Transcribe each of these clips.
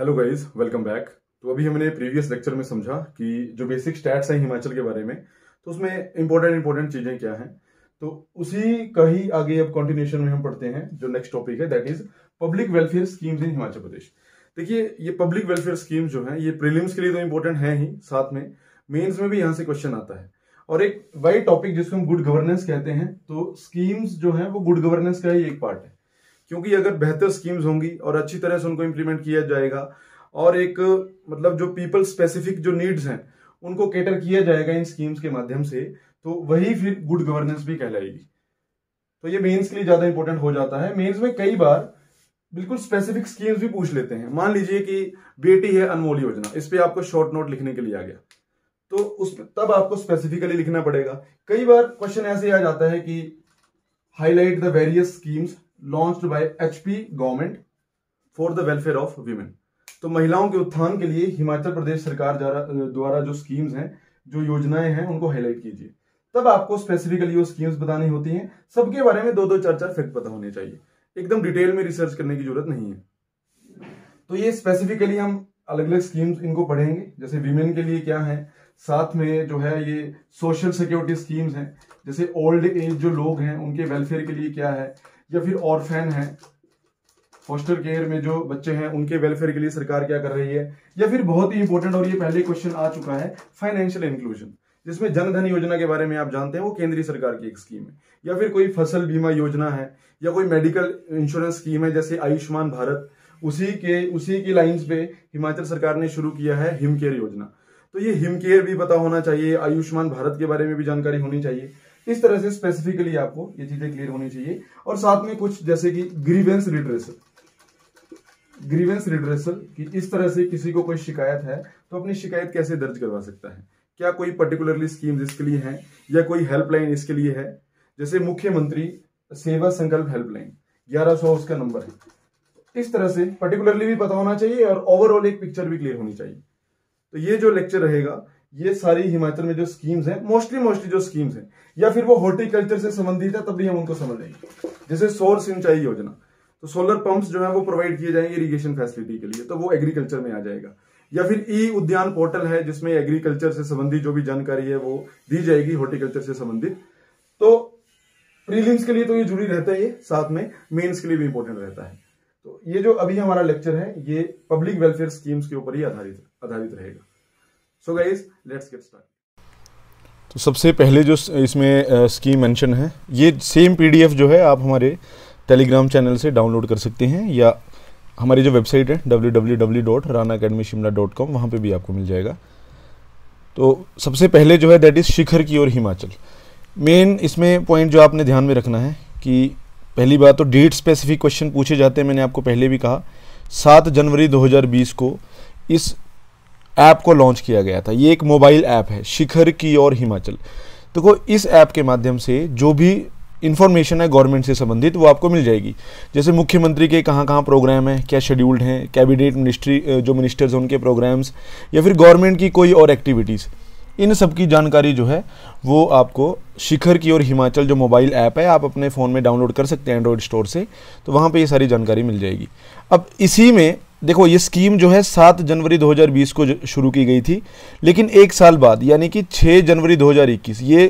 hello guys welcome back तो अभी हमने प्रीवियस लेक्चर में समझा कि जो बेसिक स्टैट्स हैं हिमाचल के बारे में तो उसमें इम्पोर्टेंट इम्पोर्टेंट चीजें क्या हैं तो उसी का ही आगे अब कंटिन्यूशन में हम पढ़ते हैं जो नेक्स्ट टॉपिक है that is public welfare schemes in Himachal Pradesh देखिए ये पब्लिक वेलफेयर स्कीम जो है ये प्रिलिम्स के लिए तो इम्पोर्टेंट है ही साथ में मेन्स में भी यहाँ से क्वेश्चन आता है और एक वाइट टॉपिक जिसको हम गुड गवर्नेंस कहते हैं तो स्कीम्स जो है वो गुड गवर्नेंस का ही एक पार्ट है क्योंकि अगर बेहतर स्कीम्स होंगी और अच्छी तरह से उनको इम्प्लीमेंट किया जाएगा और एक मतलब जो पीपल स्पेसिफिक जो नीड्स हैं उनको कैटर किया जाएगा इन स्कीम्स के माध्यम से तो वही फिर गुड गवर्नेंस भी कहलाएगी तो ये मेंस के लिए ज्यादा इंपॉर्टेंट हो जाता है मेंस में कई बार बिल्कुल स्पेसिफिक स्कीम्स भी पूछ लेते हैं मान लीजिए कि बेटी है अनमोल योजना इस पर आपको शॉर्ट नोट लिखने के लिए आ गया तो उस तब आपको स्पेसिफिकली लिखना पड़ेगा कई बार क्वेश्चन ऐसे आ जाता है कि highlight the various schemes launched by HP government for the welfare of women तो महिलाओं के उत्थान के लिए हिमाचल प्रदेश सरकार द्वारा जो स्कीम्स हैं जो योजनाएं हैं उनको हाईलाइट कीजिए तब आपको स्पेसिफिकली वो स्कीम्स बतानी होती हैं सबके बारे में दो दो चार चार फैक्ट पता होने चाहिए एकदम डिटेल में रिसर्च करने की जरूरत नहीं है तो ये स्पेसिफिकली हम अलग अलग स्कीम्स इनको पढ़ेंगे जैसे वीमेन के लिए क्या है साथ में जो है ये सोशल सिक्योरिटी स्कीम्स हैं जैसे ओल्ड एज जो लोग हैं उनके वेलफेयर के लिए क्या है या फिर ऑर्फेन है फॉस्टर केयर में जो बच्चे हैं उनके वेलफेयर के लिए सरकार क्या कर रही है या फिर बहुत ही इंपॉर्टेंट और ये पहले क्वेश्चन आ चुका है फाइनेंशियल इंक्लूजन जिसमें जनधन योजना के बारे में आप जानते हैं वो केंद्रीय सरकार की एक स्कीम है या फिर कोई फसल बीमा योजना है या कोई मेडिकल इंश्योरेंस स्कीम है जैसे आयुष्मान भारत उसी के उसी की लाइन्स पे हिमाचल सरकार ने शुरू किया है हिम केयर योजना तो ये हिम केयर भी पता होना चाहिए आयुष्मान भारत के बारे में भी जानकारी होनी चाहिए इस तरह से स्पेसिफिकली आपको ये चीजें क्लियर होनी चाहिए और साथ में कुछ जैसे कि ग्रीवेंस रिड्रेसल ग्रीवेंस रिड्रेसल कि इस तरह से किसी को कोई शिकायत है तो अपनी शिकायत कैसे दर्ज करवा सकता है क्या कोई पर्टिकुलरली स्कीम इसके लिए है या कोई हेल्पलाइन इसके लिए है जैसे मुख्यमंत्री सेवा संकल्प हेल्पलाइन ग्यारह उसका नंबर है इस तरह से पर्टिकुलरली भी पता होना चाहिए और ओवरऑल एक पिक्चर भी क्लियर होनी चाहिए तो ये जो लेक्चर रहेगा ये सारी हिमाचल में जो स्कीम्स हैं मोस्टली मोस्टली जो स्कीम्स हैं या फिर वो हॉर्टिकल्चर से संबंधित है तब भी हम उनको समझ लेंगे जैसे सौर सिंचाई योजना तो सोलर पंप्स जो है वो प्रोवाइड किए जाएंगे इरीगेशन फैसिलिटी के लिए तो वो एग्रीकल्चर में आ जाएगा या फिर ई उद्यान पोर्टल है जिसमें एग्रीकल्चर से संबंधित जो भी जानकारी है वो दी जाएगी हॉर्टिकल्चर से संबंधित तो प्रीलिम्स के लिए तो ये जुड़ी रहता है ये साथ में मेन्स के लिए भी इंपॉर्टेंट रहता है तो ये जो अभी हमारा लेक्चर है ये पब्लिक वेलफेयर स्कीम्स के ऊपर ही आधारित आधारित रहेगा so guys let's get start तो सबसे पहले जो इसमें स्कीम मेंशन है ये सेम पीडीएफ जो है आप हमारे टेलीग्राम चैनल से डाउनलोड कर सकते हैं या हमारी जो वेबसाइट है W W W dot Rana academy Shimla dot com वहाँ पर भी आपको मिल जाएगा तो सबसे पहले जो है दैट इज़ शिखर की ओर हिमाचल मेन इसमें पॉइंट जो आपने ध्यान में रखना है कि पहली बात तो डेट स्पेसिफिक क्वेश्चन पूछे जाते हैं मैंने आपको पहले भी कहा सात जनवरी 2020 को इस ऐप को लॉन्च किया गया था ये एक मोबाइल ऐप है शिखर की ओर हिमाचल देखो तो इस ऐप के माध्यम से जो भी इन्फॉर्मेशन है गवर्नमेंट से संबंधित वो आपको मिल जाएगी जैसे मुख्यमंत्री के कहाँ कहाँ प्रोग्राम हैं क्या शेड्यूल्ड हैं कैबिनेट मिनिस्ट्री जो मिनिस्टर्स हैं उनके प्रोग्राम्स या फिर गवर्नमेंट की कोई और एक्टिविटीज़ इन सब की जानकारी जो है वो आपको शिखर की और हिमाचल जो मोबाइल ऐप है आप अपने फ़ोन में डाउनलोड कर सकते हैं एंड्रॉयड स्टोर से तो वहाँ पर ये सारी जानकारी मिल जाएगी अब इसी में देखो ये स्कीम जो है सात जनवरी 2020 को शुरू की गई थी लेकिन एक साल बाद यानी कि 6 जनवरी 2021 ये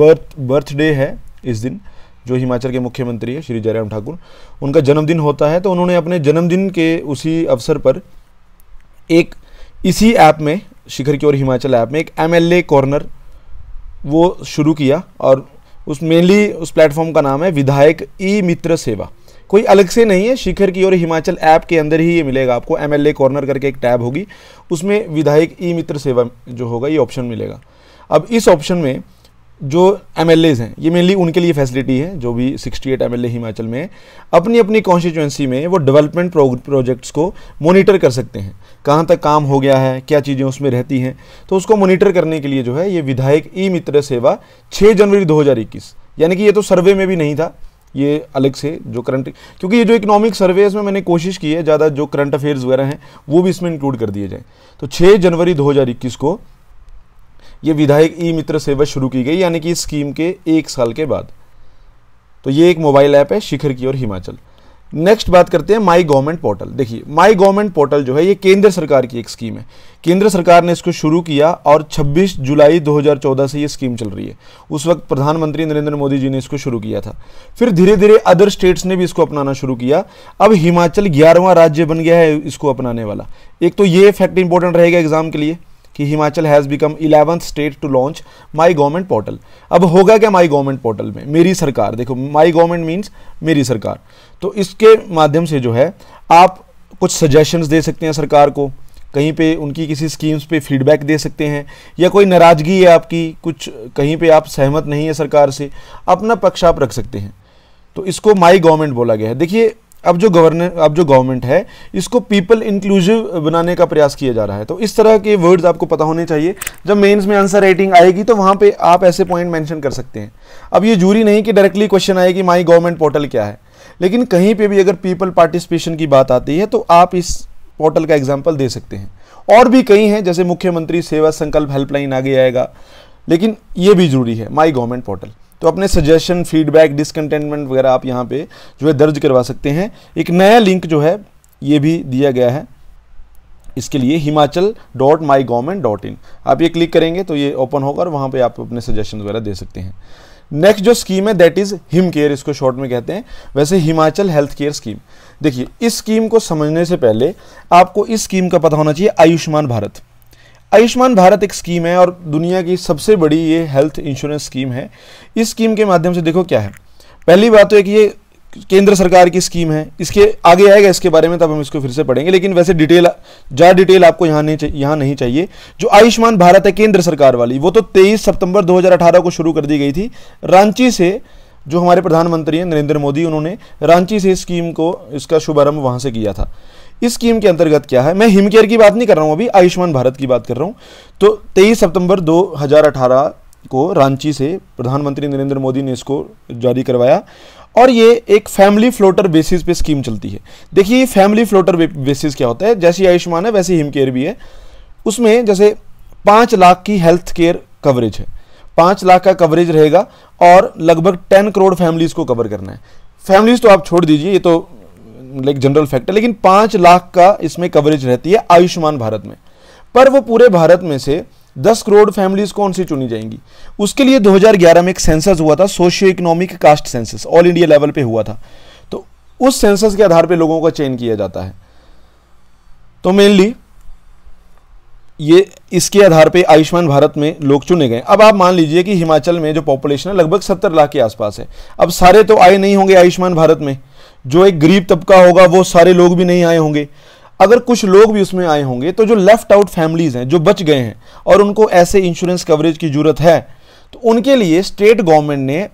बर्थ बर्थडे है इस दिन जो हिमाचल के मुख्यमंत्री है श्री जयराम ठाकुर उनका जन्मदिन होता है तो उन्होंने अपने जन्मदिन के उसी अवसर पर एक इसी ऐप में शिखर की ओर हिमाचल ऐप में एक एम कॉर्नर वो शुरू किया और उस मेनली उस प्लेटफॉर्म का नाम है विधायक ई मित्र सेवा कोई अलग से नहीं है शिखर की और हिमाचल ऐप के अंदर ही ये मिलेगा आपको एम कॉर्नर करके एक टैब होगी उसमें विधायक ई मित्र सेवा जो होगा ये ऑप्शन मिलेगा अब इस ऑप्शन में जो एम हैं ये मेनली उनके लिए फैसिलिटी है जो भी 68 एट हिमाचल में अपनी अपनी कॉन्स्टिट्यूंसी में वो डेवलपमेंट प्रोजेक्ट्स को मॉनिटर कर सकते हैं कहाँ तक काम हो गया है क्या चीज़ें उसमें रहती हैं तो उसको मॉनिटर करने के लिए जो है ये विधायक ई मित्र सेवा 6 जनवरी 2021 यानी कि ये तो सर्वे में भी नहीं था ये अलग से जो करंट क्योंकि ये जो इकोनॉमिक सर्वेज में मैंने कोशिश की है ज़्यादा जो करंट अफेयर्स वगैरह हैं वो भी इसमें इंक्लूड कर दिए जाएँ तो छः जनवरी दो को ये विधायक ई मित्र सेवा शुरू की गई यानी कि इस स्कीम के एक साल के बाद तो ये एक मोबाइल ऐप है शिखर की और हिमाचल नेक्स्ट बात करते हैं माई गवर्नमेंट पोर्टल देखिए माई गवर्नमेंट पोर्टल जो है ये केंद्र सरकार की एक स्कीम है केंद्र सरकार ने इसको शुरू किया और 26 जुलाई 2014 से ये स्कीम चल रही है उस वक्त प्रधानमंत्री नरेंद्र मोदी जी ने इसको शुरू किया था फिर धीरे धीरे अदर स्टेट्स ने भी इसको अपनाना शुरू किया अब हिमाचल ग्यारहवां राज्य बन गया है इसको अपनाने वाला एक तो ये फैक्ट इंपॉर्टेंट रहेगा एग्जाम के लिए कि Himachal has become eleventh state to launch my government portal अब होगा क्या माई गवर्नमेंट पोर्टल में मेरी सरकार देखो माई गवर्नमेंट मीन्स मेरी सरकार तो इसके माध्यम से जो है आप कुछ सजेशंस दे सकते हैं सरकार को कहीं पे उनकी किसी स्कीम्स पे फीडबैक दे सकते हैं या कोई नाराज़गी है आपकी कुछ कहीं पे आप सहमत नहीं है सरकार से अपना पक्ष आप रख सकते हैं तो इसको माई गवर्नमेंट बोला गया है देखिए अब जो गवर्नर अब जो गवर्नमेंट है इसको पीपल इंक्लूसिव बनाने का प्रयास किया जा रहा है तो इस तरह के वर्ड्स आपको पता होने चाहिए जब मेंस में आंसर राइटिंग आएगी तो वहाँ पे आप ऐसे पॉइंट मेंशन कर सकते हैं अब ये जूरी नहीं कि डायरेक्टली क्वेश्चन आए कि माई गवर्नमेंट पोर्टल क्या है लेकिन कहीं पर भी अगर पीपल पार्टिसिपेशन की बात आती है तो आप इस पोर्टल का एग्जाम्पल दे सकते हैं और भी कई हैं जैसे मुख्यमंत्री सेवा संकल्प हेल्पलाइन आगे आएगा लेकिन ये भी जरूरी है माई गवर्नमेंट पोर्टल तो अपने सजेशन फीडबैक डिसकंटेनमेंट वगैरह आप यहाँ पे जो है दर्ज करवा सकते हैं एक नया लिंक जो है ये भी दिया गया है इसके लिए Himachal dot my government dot in आप ये क्लिक करेंगे तो ये ओपन होगा और वहाँ पे आप अपने सजेशन वगैरह दे सकते हैं नेक्स्ट जो स्कीम है दैट इज़ हिम केयर इसको शॉर्ट में कहते हैं वैसे हिमाचल हेल्थ केयर स्कीम देखिए इस स्कीम को समझने से पहले आपको इस स्कीम का पता होना चाहिए आयुष्मान भारत आयुष्मान भारत एक स्कीम है और दुनिया की सबसे बड़ी ये हेल्थ इंश्योरेंस स्कीम है इस स्कीम के माध्यम से देखो क्या है पहली बात तो है कि ये केंद्र सरकार की स्कीम है इसके आगे आएगा इसके बारे में तब तो हम इसको फिर से पढ़ेंगे लेकिन वैसे डिटेल ज़्यादा डिटेल आपको यहाँ नहीं यहाँ नहीं चाहिए जो आयुष्मान भारत है केंद्र सरकार वाली वो तो 23 सितंबर 2018 को शुरू कर दी गई थी रांची से जो हमारे प्रधानमंत्री हैं नरेंद्र मोदी उन्होंने रांची से इस स्कीम को इसका शुभारंभ वहाँ से किया था इस स्कीम के अंतर्गत क्या है मैं हिम केयर की बात नहीं कर रहा हूँ अभी आयुष्मान भारत की बात कर रहा हूँ तो तेईस सितंबर 2018 को रांची से प्रधानमंत्री नरेंद्र मोदी ने इसको जारी करवाया और ये एक फैमिली फ्लोटर बेसिस पे स्कीम चलती है देखिए फैमिली फ्लोटर बेसिस क्या होता है जैसे आयुष्मान है वैसे हिम केयर भी है उसमें जैसे पाँच लाख की हेल्थ केयर कवरेज है पाँच लाख का कवरेज रहेगा और लगभग टेन करोड़ फैमिलीज़ को कवर करना है फैमिलीज़ तो आप छोड़ दीजिए ये तो लाइक जनरल फैक्ट है लेकिन पांच लाख का इसमें कवरेज रहती है आयुष्मान भारत में पर वो पूरे भारत में से दस करोड़ फैमिलीज कौन सी चुनी जाएंगी उसके लिए 2011 में एक सेंसस हुआ था socio economic caste census all India level पे हुआ था तो उस सेंसस के आधार पे लोगों का चयन किया जाता है तो मेनली ये इसके आधार पे आयुष्मान भारत में लोग चुने गए अब आप मान लीजिए कि हिमाचल में जो पॉपुलेशन है लगभग सत्तर लाख के आसपास है अब सारे तो आए नहीं होंगे आयुष्मान भारत में जो एक गरीब तबका होगा वो सारे लोग भी नहीं आए होंगे अगर कुछ लोग भी उसमें आए होंगे तो जो लेफ्ट आउट फैमिलीज़ हैं जो बच गए हैं और उनको ऐसे इंश्योरेंस कवरेज की ज़रूरत है तो उनके लिए स्टेट गवर्नमेंट ने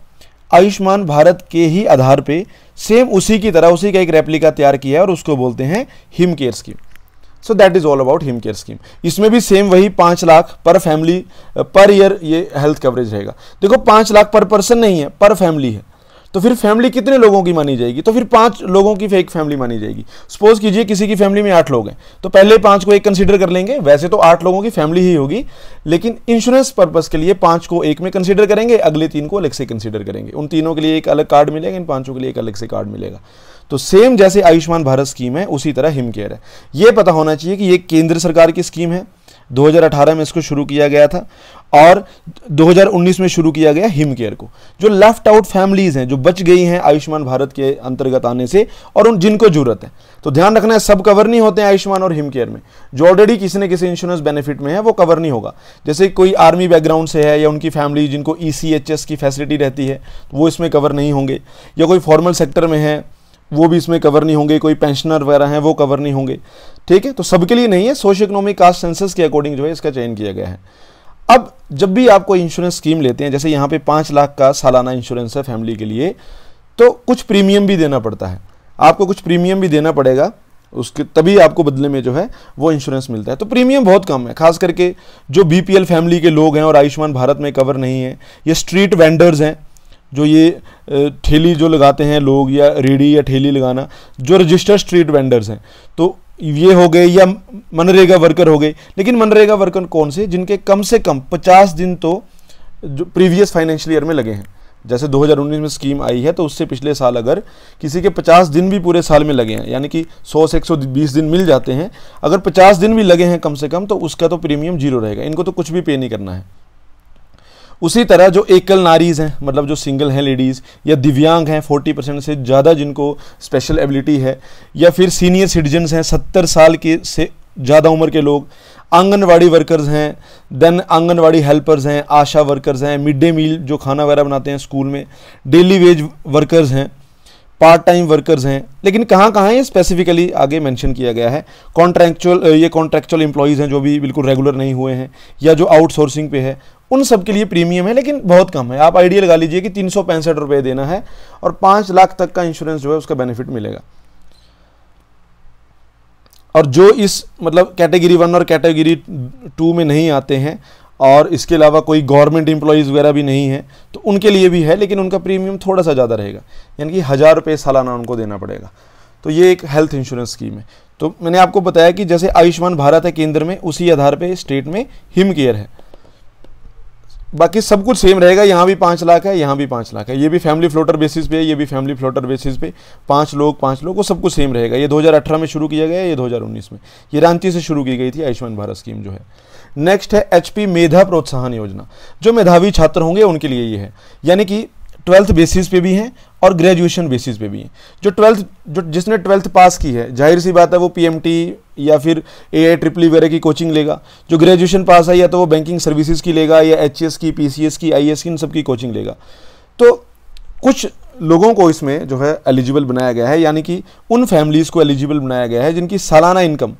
आयुष्मान भारत के ही आधार पे सेम उसी की तरह उसी का एक रेप्लिका तैयार किया है और उसको बोलते हैं Him care scheme so that is all about Him care scheme इसमें भी सेम वही पाँच लाख पर फैमिली पर ईयर ये हेल्थ कवरेज रहेगा देखो पाँच लाख पर पर्सन नहीं है पर फैमिली है तो फिर फैमिली कितने लोगों की मानी जाएगी तो फिर पांच लोगों की फेक फैमिली मानी जाएगी सपोज कीजिए किसी की फैमिली में आठ लोग हैं तो पहले पांच को एक कंसिडर कर लेंगे वैसे तो आठ लोगों की फैमिली ही होगी लेकिन इंश्योरेंस पर्पज़ के लिए पांच को एक में कंसिडर करेंगे अगले तीन को अलग से कंसिडर करेंगे उन तीनों के लिए एक अलग कार्ड मिलेगा इन पांचों के लिए एक अलग से कार्ड मिलेगा तो सेम जैसे आयुष्मान भारत स्कीम है उसी तरह हिम केयर है यह पता होना चाहिए कि यह केंद्र सरकार की स्कीम है 2018 में इसको शुरू किया गया था और 2019 में शुरू किया गया हिम केयर को जो लेफ्ट आउट फैमिलीज़ हैं जो बच गई हैं आयुष्मान भारत के अंतर्गत आने से और उन जिनको जरूरत है तो ध्यान रखना है सब कवर नहीं होते हैं आयुष्मान और हिम केयर में जो ऑलरेडी किसी न किसी इंश्योरेंस बेनिफिट में है वो कवर नहीं होगा जैसे कोई आर्मी बैकग्राउंड से है या उनकी फैमिली जिनको ई e की फैसिलिटी रहती है तो वो इसमें कवर नहीं होंगे या कोई फॉर्मल सेक्टर में है वो भी इसमें कवर नहीं होंगे कोई पेंशनर वगैरह हैं वो कवर नहीं होंगे ठीक है तो सबके लिए नहीं है सोशो इकोनॉमिक कास्ट सेंसस के अकॉर्डिंग जो है इसका चयन किया गया है अब जब भी आप कोई इंश्योरेंस स्कीम लेते हैं जैसे यहाँ पे पाँच लाख का सालाना इंश्योरेंस है फैमिली के लिए तो कुछ प्रीमियम भी देना पड़ता है आपको कुछ प्रीमियम भी देना पड़ेगा उसके तभी आपको बदले में जो है वो इंश्योरेंस मिलता है तो प्रीमियम बहुत कम है खास करके जो बीपीएल फैमिली के लोग हैं और आयुष्मान भारत में कवर नहीं है ये स्ट्रीट वेंडर्स हैं जो ये ठेली जो लगाते हैं लोग या रेडी या ठेली लगाना जो रजिस्टर्ड स्ट्रीट वेंडर्स हैं तो ये हो गए या मनरेगा वर्कर हो गए लेकिन मनरेगा वर्कर कौन से जिनके कम से कम 50 दिन तो जो प्रीवियस फाइनेंशियल ईयर में लगे हैं जैसे 2019 में स्कीम आई है तो उससे पिछले साल अगर किसी के 50 दिन भी पूरे साल में लगे हैं यानी कि 100 से 120 दिन मिल जाते हैं अगर 50 दिन भी लगे हैं कम से कम तो उसका तो प्रीमियम जीरो रहेगा इनको तो कुछ भी पे नहीं करना है उसी तरह जो एकल नारीज हैं मतलब जो सिंगल हैं लेडीज़ या दिव्यांग हैं 40 परसेंट से ज़्यादा जिनको स्पेशल एबिलिटी है या फिर सीनियर सिटीजन हैं 70 साल के से ज़्यादा उम्र के लोग आंगनवाड़ी वर्कर्स हैं देन आंगनवाड़ी हेल्पर्स हैं आशा वर्कर्स हैं मिड डे मील जो खाना वगैरह बनाते हैं स्कूल में डेली वेज वर्कर्स हैं पार्ट टाइम वर्कर्स हैं लेकिन कहाँ कहाँ ये स्पेसिफिकली आगे मेंशन किया गया है कॉन्ट्रैक्चुअल ये कॉन्ट्रैक्चुअल एम्प्लॉयज़ हैं जो भी बिल्कुल रेगुलर नहीं हुए हैं या जो आउटसोर्सिंग पे है उन सब के लिए प्रीमियम है लेकिन बहुत कम है आप आइडिया लगा लीजिए कि तीन सौ पैंसठ रुपये देना है और पाँच लाख तक का इंश्योरेंस जो है उसका बेनिफिट मिलेगा और जो इस मतलब कैटेगरी वन और कैटेगरी टू में नहीं आते हैं और इसके अलावा कोई गवर्नमेंट एम्प्लॉयज़ वगैरह भी नहीं है तो उनके लिए भी है लेकिन उनका प्रीमियम थोड़ा सा ज़्यादा रहेगा यानी कि हज़ार रुपये सालाना उनको देना पड़ेगा तो ये एक हेल्थ इंश्योरेंस स्कीम है तो मैंने आपको बताया कि जैसे आयुष्मान भारत है केंद्र में उसी आधार पर स्टेट में हिम केयर है बाकी सब कुछ सेम रहेगा यहाँ भी पाँच लाख है यहाँ भी पाँच लाख है ये भी फैमिली फ्लोटर बेसिस पे है ये भी फैमिली फ्लोटर बेसिस पे पाँच लोग पाँच लोग वो सब कुछ सेम रहेगा ये 2018 में शुरू किया गया है ये 2019 में ये रांची से शुरू की गई थी आयुष्मान भारत स्कीम जो है नेक्स्ट है एच मेधा प्रोत्साहन योजना जो मेधावी छात्र होंगे उनके लिए ये है यानी कि ट्वेल्थ बेसिस पे भी हैं और ग्रेजुएशन बेसिस पे भी हैं जो ट्वेल्थ जो जिसने ट्वेल्थ पास की है जाहिर सी बात है वो पीएमटी या फिर ए आई ट्रिपली वगैरह की कोचिंग लेगा जो ग्रेजुएशन पास है या तो वो बैंकिंग सर्विसेज की लेगा या एच की पी की आई की इन सब की कोचिंग लेगा तो कुछ लोगों को इसमें जो है एलिजिबल बनाया गया है यानी कि उन फैमिलीज़ को एलिजिबल बनाया गया है जिनकी सालाना इनकम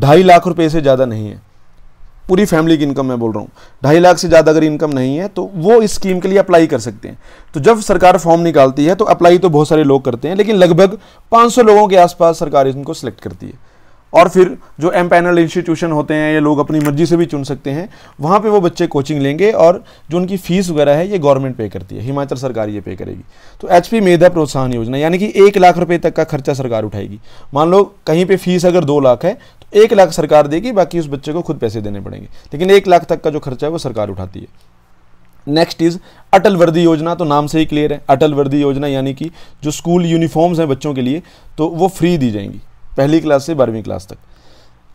ढाई लाख रुपये से ज़्यादा नहीं है पूरी फैमिली की इनकम मैं बोल रहा हूँ ढाई लाख से ज़्यादा अगर इनकम नहीं है तो वो इस स्कीम के लिए अप्लाई कर सकते हैं तो जब सरकार फॉर्म निकालती है तो अप्लाई तो बहुत सारे लोग करते हैं लेकिन लगभग 500 लोगों के आसपास सरकार इनको सिलेक्ट करती है और फिर जो एम पैनल इंस्टीट्यूशन होते हैं ये लोग अपनी मर्जी से भी चुन सकते हैं वहाँ पे वो बच्चे कोचिंग लेंगे और जो उनकी फ़ीस वगैरह है ये गवर्नमेंट पे करती है हिमाचल सरकार ये पे करेगी तो एच पी मेधा प्रोत्साहन योजना यानी कि एक लाख रुपए तक का खर्चा सरकार उठाएगी मान लो कहीं पे फीस अगर दो लाख है एक लाख सरकार देगी बाकी उस बच्चे को खुद पैसे देने पड़ेंगे लेकिन एक लाख तक का जो खर्चा है वो सरकार उठाती है नेक्स्ट इज अटल वर्दी योजना तो नाम से ही क्लियर है अटल वर्दी योजना यानी कि जो स्कूल यूनिफॉर्म्स हैं बच्चों के लिए तो वो फ्री दी जाएंगी पहली क्लास से बारहवीं क्लास तक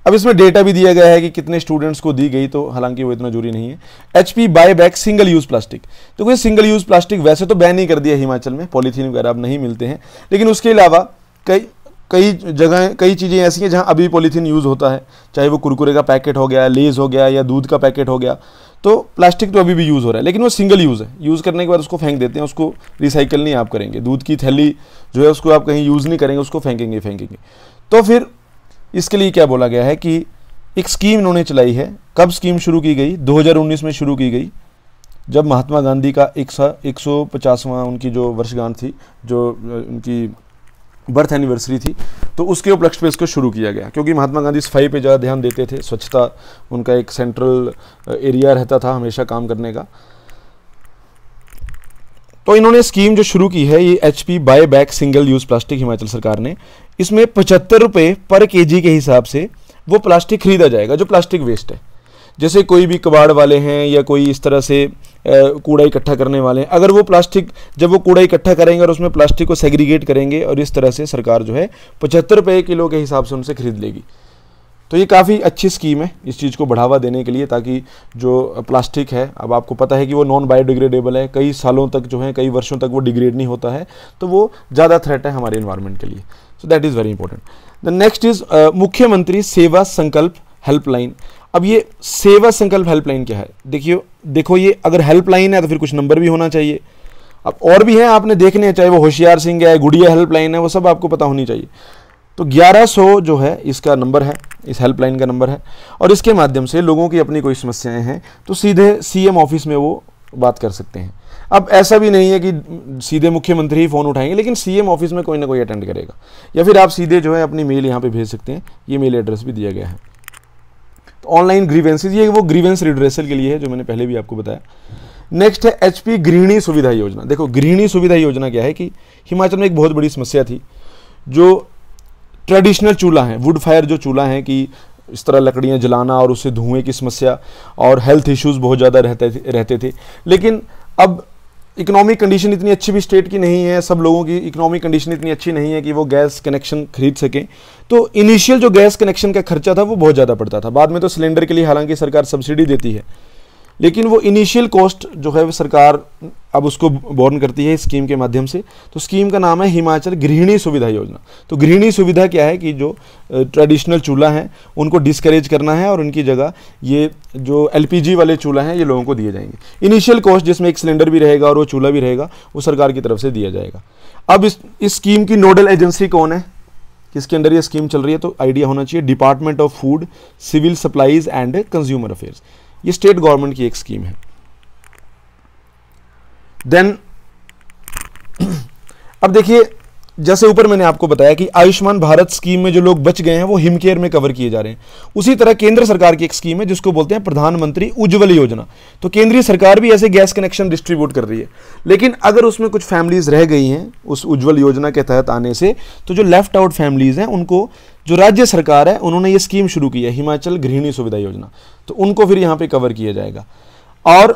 अब इसमें डेटा भी दिया गया है कि कितने स्टूडेंट्स को दी गई तो हालांकि वो इतना जरूरी नहीं है H P buy back single use plastic तो कोई सिंगल यूज़ प्लास्टिक वैसे तो बैन ही कर दिया हिमाचल में पॉलीथीन वगैरह अब नहीं मिलते हैं लेकिन उसके अलावा कई कई जगह कई चीज़ें ऐसी हैं जहाँ अभी पॉलीथीन यूज़ होता है चाहे वो कुरकुरे का पैकेट हो गया लेज हो गया या दूध का पैकेट हो गया तो प्लास्टिक तो अभी भी यूज़ हो रहा है लेकिन वो सिंगल यूज़ है यूज़ करने के बाद उसको फेंक देते हैं उसको रिसाइकल नहीं आप करेंगे दूध की थैली जो है उसको आप कहीं यूज़ नहीं करेंगे उसको फेंकेंगे फेंकेंगे तो फिर इसके लिए क्या बोला गया है कि एक स्कीम इन्होंने चलाई है कब स्कीम शुरू की गई 2019 में शुरू की गई जब महात्मा गांधी का एक सौ उनकी जो वर्षगांठ थी जो उनकी बर्थ एनिवर्सरी थी तो उसके उपलक्ष्य पे इसको शुरू किया गया क्योंकि महात्मा गांधी सफाई पे ज़्यादा ध्यान देते थे स्वच्छता उनका एक सेंट्रल एरिया uh, रहता था हमेशा काम करने का तो इन्होंने स्कीम जो शुरू की है ये H P buy back single use plastic Himachal सरकार ने इसमें पचहत्तर रुपये पर के जी के हिसाब से वो प्लास्टिक खरीदा जाएगा जो प्लास्टिक वेस्ट है जैसे कोई भी कबाड़ वाले हैं या कोई इस तरह से कूड़ा इकट्ठा करने वाले हैं अगर वो प्लास्टिक जब वो कूड़ा इकट्ठा करेंगे और उसमें प्लास्टिक को सेग्रीगेट करेंगे और इस तरह से सरकार जो है पचहत्तर रुपये किलो के हिसाब से उनसे खरीद लेगी तो ये काफ़ी अच्छी स्कीम है इस चीज़ को बढ़ावा देने के लिए ताकि जो प्लास्टिक है अब आपको पता है कि वो नॉन बायोडिग्रेडेबल है कई सालों तक जो है कई वर्षों तक वो डिग्रेड नहीं होता है तो वो ज़्यादा थ्रेट है हमारे इन्वायरमेंट के लिए so that is very important the next is Mukhyamantri Seva संकल्प हेल्पलाइन अब ये सेवा संकल्प हेल्पलाइन क्या है देखिए देखो ये अगर हेल्पलाइन है तो फिर कुछ नंबर भी होना चाहिए अब और भी हैं आपने देखने हैं चाहे वो होशियार सिंह है गुड़िया हेल्पलाइन है वो सब आपको पता होनी चाहिए तो 1100 जो है इसका नंबर है इस हेल्पलाइन का नंबर है और इसके माध्यम से लोगों की अपनी कोई समस्याएं हैं तो सीधे सीएम ऑफिस में वो बात कर सकते हैं अब ऐसा भी नहीं है कि सीधे मुख्यमंत्री ही फ़ोन उठाएंगे लेकिन सीएम ऑफिस में कोई ना कोई अटेंड करेगा या फिर आप सीधे जो है अपनी मेल यहाँ पे भेज सकते हैं ये मेल एड्रेस भी दिया गया है तो ऑनलाइन ग्रीवेंसेज ये वो ग्रीवेंस रिड्रेसल के लिए है जो मैंने पहले भी आपको बताया नेक्स्ट है एच पी गृहिणी सुविधा योजना देखो गृहिणी सुविधा योजना क्या है कि हिमाचल में एक बहुत बड़ी समस्या थी जो ट्रेडिशनल चूल्हा है वुड फायर जो चूल्हा है कि इस तरह लकड़ियाँ जलाना और उससे धुएँ की समस्या और हेल्थ इश्यूज़ बहुत ज़्यादा रहते थे रहते थे लेकिन अब इकोनॉमिक कंडीशन इतनी अच्छी भी स्टेट की नहीं है सब लोगों की इकोनॉमिक कंडीशन इतनी अच्छी नहीं है कि वो गैस कनेक्शन खरीद सकें तो इनिशियल जो गैस कनेक्शन का खर्चा था वो बहुत ज़्यादा पड़ता था बाद में तो सिलेंडर के लिए हालांकि सरकार सब्सिडी देती है लेकिन वो इनिशियल कॉस्ट जो है सरकार अब उसको बोर्न करती है स्कीम के माध्यम से तो स्कीम का नाम है हिमाचल गृहिणी सुविधा योजना तो गृहिणी सुविधा क्या है कि जो ट्रेडिशनल चूल्हा हैं उनको डिस्करेज करना है और उनकी जगह ये जो एलपीजी वाले चूल्हा हैं ये लोगों को दिए जाएंगे इनिशियल कॉस्ट जिसमें एक सिलेंडर भी रहेगा और वो चूल्हा भी रहेगा वो सरकार की तरफ से दिया जाएगा अब इस, इस स्कीम की नोडल एजेंसी कौन है किसके अंदर ये स्कीम चल रही है तो आइडिया होना चाहिए department of food civil supplies and consumer affairs ये स्टेट गवर्नमेंट की एक स्कीम है देन अब देखिए जैसे ऊपर मैंने आपको बताया कि आयुष्मान भारत स्कीम में जो लोग बच गए हैं वो हिमकेयर में कवर किए जा रहे हैं उसी तरह केंद्र सरकार की एक स्कीम है जिसको बोलते हैं प्रधानमंत्री उज्ज्वल योजना तो केंद्रीय सरकार भी ऐसे गैस कनेक्शन डिस्ट्रीब्यूट कर रही है लेकिन अगर उसमें कुछ फैमिलीज रह गई हैं उस उज्ज्वल योजना के तहत आने से तो जो लेफ्ट आउट फैमिलीज हैं उनको जो राज्य सरकार है उन्होंने ये स्कीम शुरू की है हिमाचल गृहिणी सुविधा योजना तो उनको फिर यहाँ पे कवर किया जाएगा और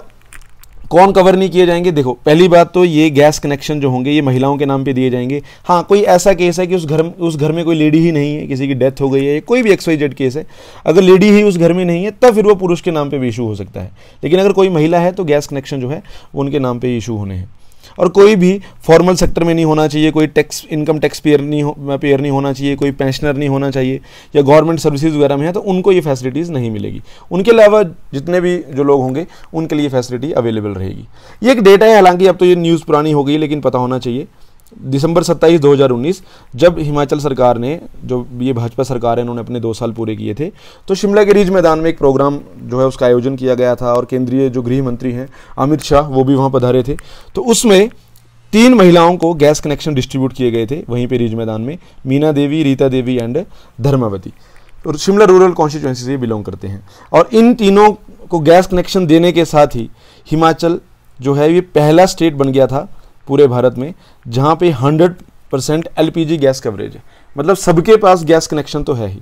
कौन कवर नहीं किए जाएंगे देखो पहली बात तो ये गैस कनेक्शन जो होंगे ये महिलाओं के नाम पे दिए जाएंगे हाँ कोई ऐसा केस है कि उस घर उस घर में कोई लेडी ही नहीं है किसी की डेथ हो गई है या कोई भी एक्सवाई जेड केस है अगर लेडी ही उस घर में नहीं है तब फिर वो पुरुष के नाम पर भी इशू हो सकता है लेकिन अगर कोई महिला है तो गैस कनेक्शन जो है वो उनके नाम पर इशू होने हैं और कोई भी फॉर्मल सेक्टर में नहीं होना चाहिए कोई टैक्स इनकम टैक्स पेयर नहीं हो पेयर नहीं होना चाहिए कोई पेंशनर नहीं होना चाहिए या गवर्नमेंट सर्विसेज वगैरह में है तो उनको ये फैसिलिटीज़ नहीं मिलेगी उनके अलावा जितने भी जो लोग होंगे उनके लिए फैसिलिटी अवेलेबल रहेगी ये एक डेटा है हालांकि अब तो ये न्यूज़ पुरानी हो गई लेकिन पता होना चाहिए दिसंबर 27 2019 जब हिमाचल सरकार ने जो ये भाजपा सरकार है इन्होंने अपने दो साल पूरे किए थे तो शिमला के रिज मैदान में एक प्रोग्राम जो है उसका आयोजन किया गया था और केंद्रीय जो गृह मंत्री हैं अमित शाह वो भी वहाँ पधारे थे तो उसमें तीन महिलाओं को गैस कनेक्शन डिस्ट्रीब्यूट किए गए थे वहीं पर रिज मैदान में मीना देवी रीता देवी एंड धर्मावती और शिमला रूरल कॉन्स्टिट्युएंसी से बिलोंग करते हैं और इन तीनों को गैस कनेक्शन देने के साथ ही हिमाचल जो है ये पहला स्टेट बन गया था पूरे भारत में जहाँ पे 100 परसेंट एल गैस कवरेज है मतलब सबके पास गैस कनेक्शन तो है ही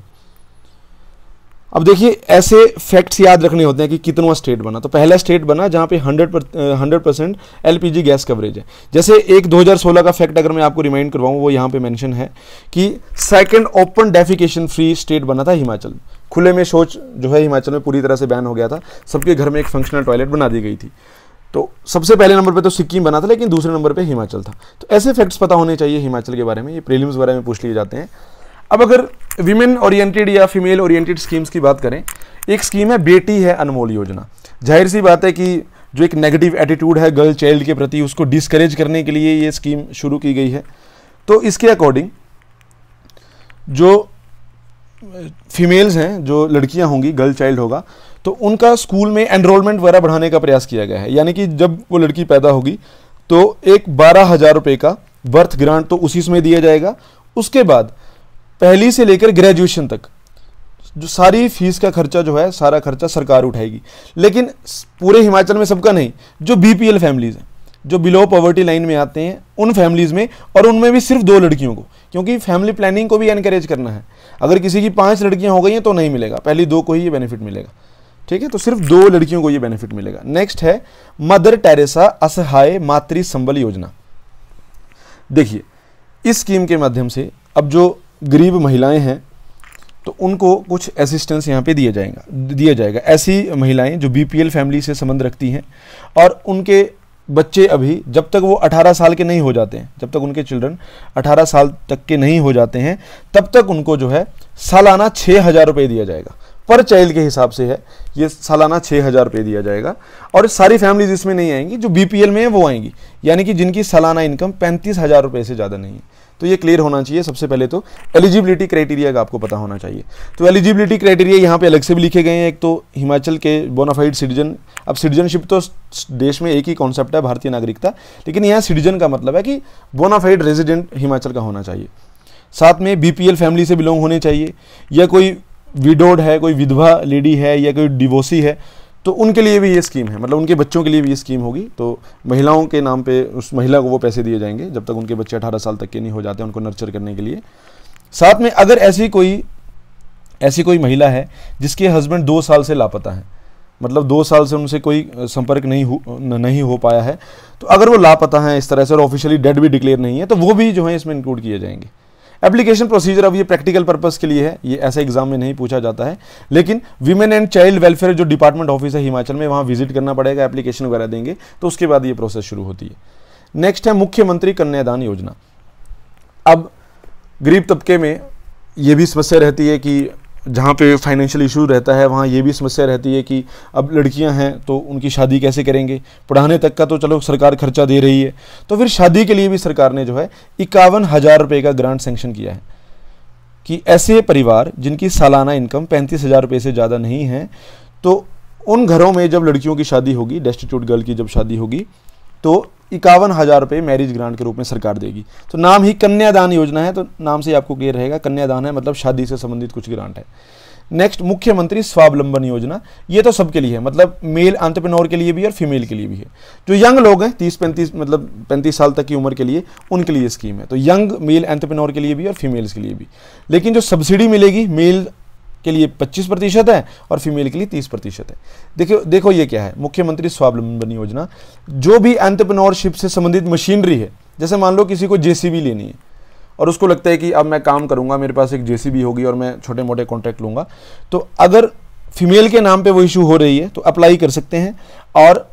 अब देखिए ऐसे फैक्ट्स याद रखने होते हैं कि कितना स्टेट बना तो पहला स्टेट बना जहाँ पे 100 पर hundred percent L gas coverage है जैसे एक 2016 का फैक्ट अगर मैं आपको रिमाइंड करवाऊँ वो यहाँ पे मेंशन है कि second open defecation free state बना था हिमाचल खुले में शौच जो है हिमाचल में पूरी तरह से बैन हो गया था सबके घर में एक फंक्शनल टॉयलेट बना दी गई थी तो सबसे पहले नंबर पे तो सिक्किम बना था लेकिन दूसरे नंबर पे हिमाचल था तो ऐसे फैक्ट्स पता होने चाहिए हिमाचल के बारे में ये प्रीलिम्स वगैरह में पूछ लिए जाते हैं अब अगर वीमेन ओरिएंटेड या फीमेल ओरिएंटेड स्कीम्स की बात करें एक स्कीम है बेटी है अनमोल योजना जाहिर सी बात है कि जो एक नेगेटिव एटीट्यूड है गर्ल चाइल्ड के प्रति उसको डिस्करेज करने के लिए ये स्कीम शुरू की गई है तो इसके अकॉर्डिंग जो फीमेल्स हैं जो लड़कियां होंगी गर्ल चाइल्ड होगा तो उनका स्कूल में एनरोलमेंट वगैरह बढ़ाने का प्रयास किया गया है यानी कि जब वो लड़की पैदा होगी तो एक बारह हज़ार रुपये का बर्थ ग्रांट तो उसी समय दिया जाएगा उसके बाद पहली से लेकर ग्रेजुएशन तक जो सारी फीस का खर्चा जो है सारा खर्चा सरकार उठाएगी लेकिन पूरे हिमाचल में सबका नहीं जो बीपीएल फैमिलीज़ हैं जो बिलो पॉवर्टी लाइन में आते हैं उन फैमिलीज़ में और उनमें भी सिर्फ दो लड़कियों को क्योंकि फैमिली प्लानिंग को भी एनकरेज करना है अगर किसी की पांच लड़कियां हो गई हैं तो नहीं मिलेगा पहली दो को ही ये बेनिफिट मिलेगा ठीक है तो सिर्फ दो लड़कियों को ये बेनिफिट मिलेगा नेक्स्ट है मदर टेरेसा असहाय मातृ संबल योजना देखिए इस स्कीम के माध्यम से अब जो गरीब महिलाएं हैं तो उनको कुछ असिस्टेंस यहाँ पे दिया जाएगा दिया जाएगा ऐसी महिलाएं जो बीपीएल फैमिली से संबंध रखती हैं और उनके बच्चे अभी जब तक वो 18 साल के नहीं हो जाते हैं जब तक उनके चिल्ड्रन 18 साल तक के नहीं हो जाते हैं तब तक उनको जो है सालाना छः हज़ार रुपये दिया जाएगा पर चाइल्ड के हिसाब से है ये सालाना छः हज़ार रुपये दिया जाएगा और सारी फैमिलीज इसमें नहीं आएंगी जो बी में है वो आएंगी यानी कि जिनकी सालाना इनकम पैंतीस हज़ार रुपये से ज़्यादा नहीं है तो ये क्लियर होना चाहिए सबसे पहले तो एलिजिबिलिटी क्राइटेरिया का आपको पता होना चाहिए तो एलिजिबिलिटी क्राइटेरिया यहाँ पे अलग से भी लिखे गए हैं एक तो हिमाचल के बोनाफाइड सिटीजन अब सिटीजनशिप तो देश में एक ही कॉन्सेप्ट है भारतीय नागरिकता लेकिन यहाँ सिटीजन का मतलब है कि बोनाफाइड रेजिडेंट हिमाचल का होना चाहिए साथ में बी फैमिली से बिलोंग होने चाहिए या कोई विडोड है कोई विधवा लेडी है या कोई डिवोसी है तो उनके लिए भी ये स्कीम है मतलब उनके बच्चों के लिए भी ये स्कीम होगी तो महिलाओं के नाम पे उस महिला को वो पैसे दिए जाएंगे जब तक उनके बच्चे अठारह साल तक के नहीं हो जाते उनको नर्चर करने के लिए साथ में अगर ऐसी कोई ऐसी कोई महिला है जिसके हस्बैंड दो साल से लापता है मतलब दो साल से उनसे कोई संपर्क नहीं हो नहीं हो पाया है तो अगर वो लापता है इस तरह से और ऑफिशियली डेड भी डिक्लेयर नहीं है तो वो भी जो है इसमें इंक्लूड किए जाएंगे एप्लीकेशन प्रोसीजर अब ये प्रैक्टिकल पर्पस के लिए है ये ऐसा एग्जाम में नहीं पूछा जाता है लेकिन वीमेन एंड चाइल्ड वेलफेयर जो डिपार्टमेंट ऑफिस है हिमाचल में वहाँ विजिट करना पड़ेगा एप्लीकेशन वगैरह देंगे तो उसके बाद ये प्रोसेस शुरू होती है नेक्स्ट है मुख्यमंत्री कन्यादान योजना अब गरीब तबके में ये भी समस्या रहती है कि जहाँ पे फाइनेंशियल इशू रहता है वहाँ ये भी समस्या रहती है कि अब लड़कियाँ हैं तो उनकी शादी कैसे करेंगे पढ़ाने तक का तो चलो सरकार खर्चा दे रही है तो फिर शादी के लिए भी सरकार ने जो है इक्यावन हज़ार रुपये का ग्रांट सेंक्शन किया है कि ऐसे परिवार जिनकी सालाना इनकम पैंतीस हज़ार रुपये से ज़्यादा नहीं है तो उन घरों में जब लड़कियों की शादी होगी डेस्टिट्यूट गर्ल की जब शादी होगी तो इक्यावन हज़ार रुपये मैरिज ग्रांट के रूप में सरकार देगी तो नाम ही कन्यादान योजना है तो नाम से आपको क्लियर रहेगा कन्यादान है मतलब शादी से संबंधित कुछ ग्रांट है नेक्स्ट मुख्यमंत्री स्वावलंबन योजना ये तो सबके लिए है मतलब मेल अंतरप्रेनोर के लिए भी और फीमेल के लिए भी है जो यंग लोग हैं तीस पैंतीस मतलब पैंतीस साल तक की उम्र के लिए उनके लिए स्कीम है तो यंग मेल एंतपिनोर के लिए भी और फीमेल्स के लिए भी लेकिन जो सब्सिडी मिलेगी मेल के लिए 25 प्रतिशत है और फीमेल के लिए 30 प्रतिशत है देखो देखो ये क्या है मुख्यमंत्री स्वावलंबन योजना जो भी एंटरप्रेन्योरशिप से संबंधित मशीनरी है जैसे मान लो किसी को जेसीबी लेनी है और उसको लगता है कि अब मैं काम करूंगा मेरे पास एक जेसीबी होगी और मैं छोटे मोटे कॉन्ट्रैक्ट लूंगा तो अगर फीमेल के नाम पे वो इशू हो रही है तो अप्लाई कर सकते हैं और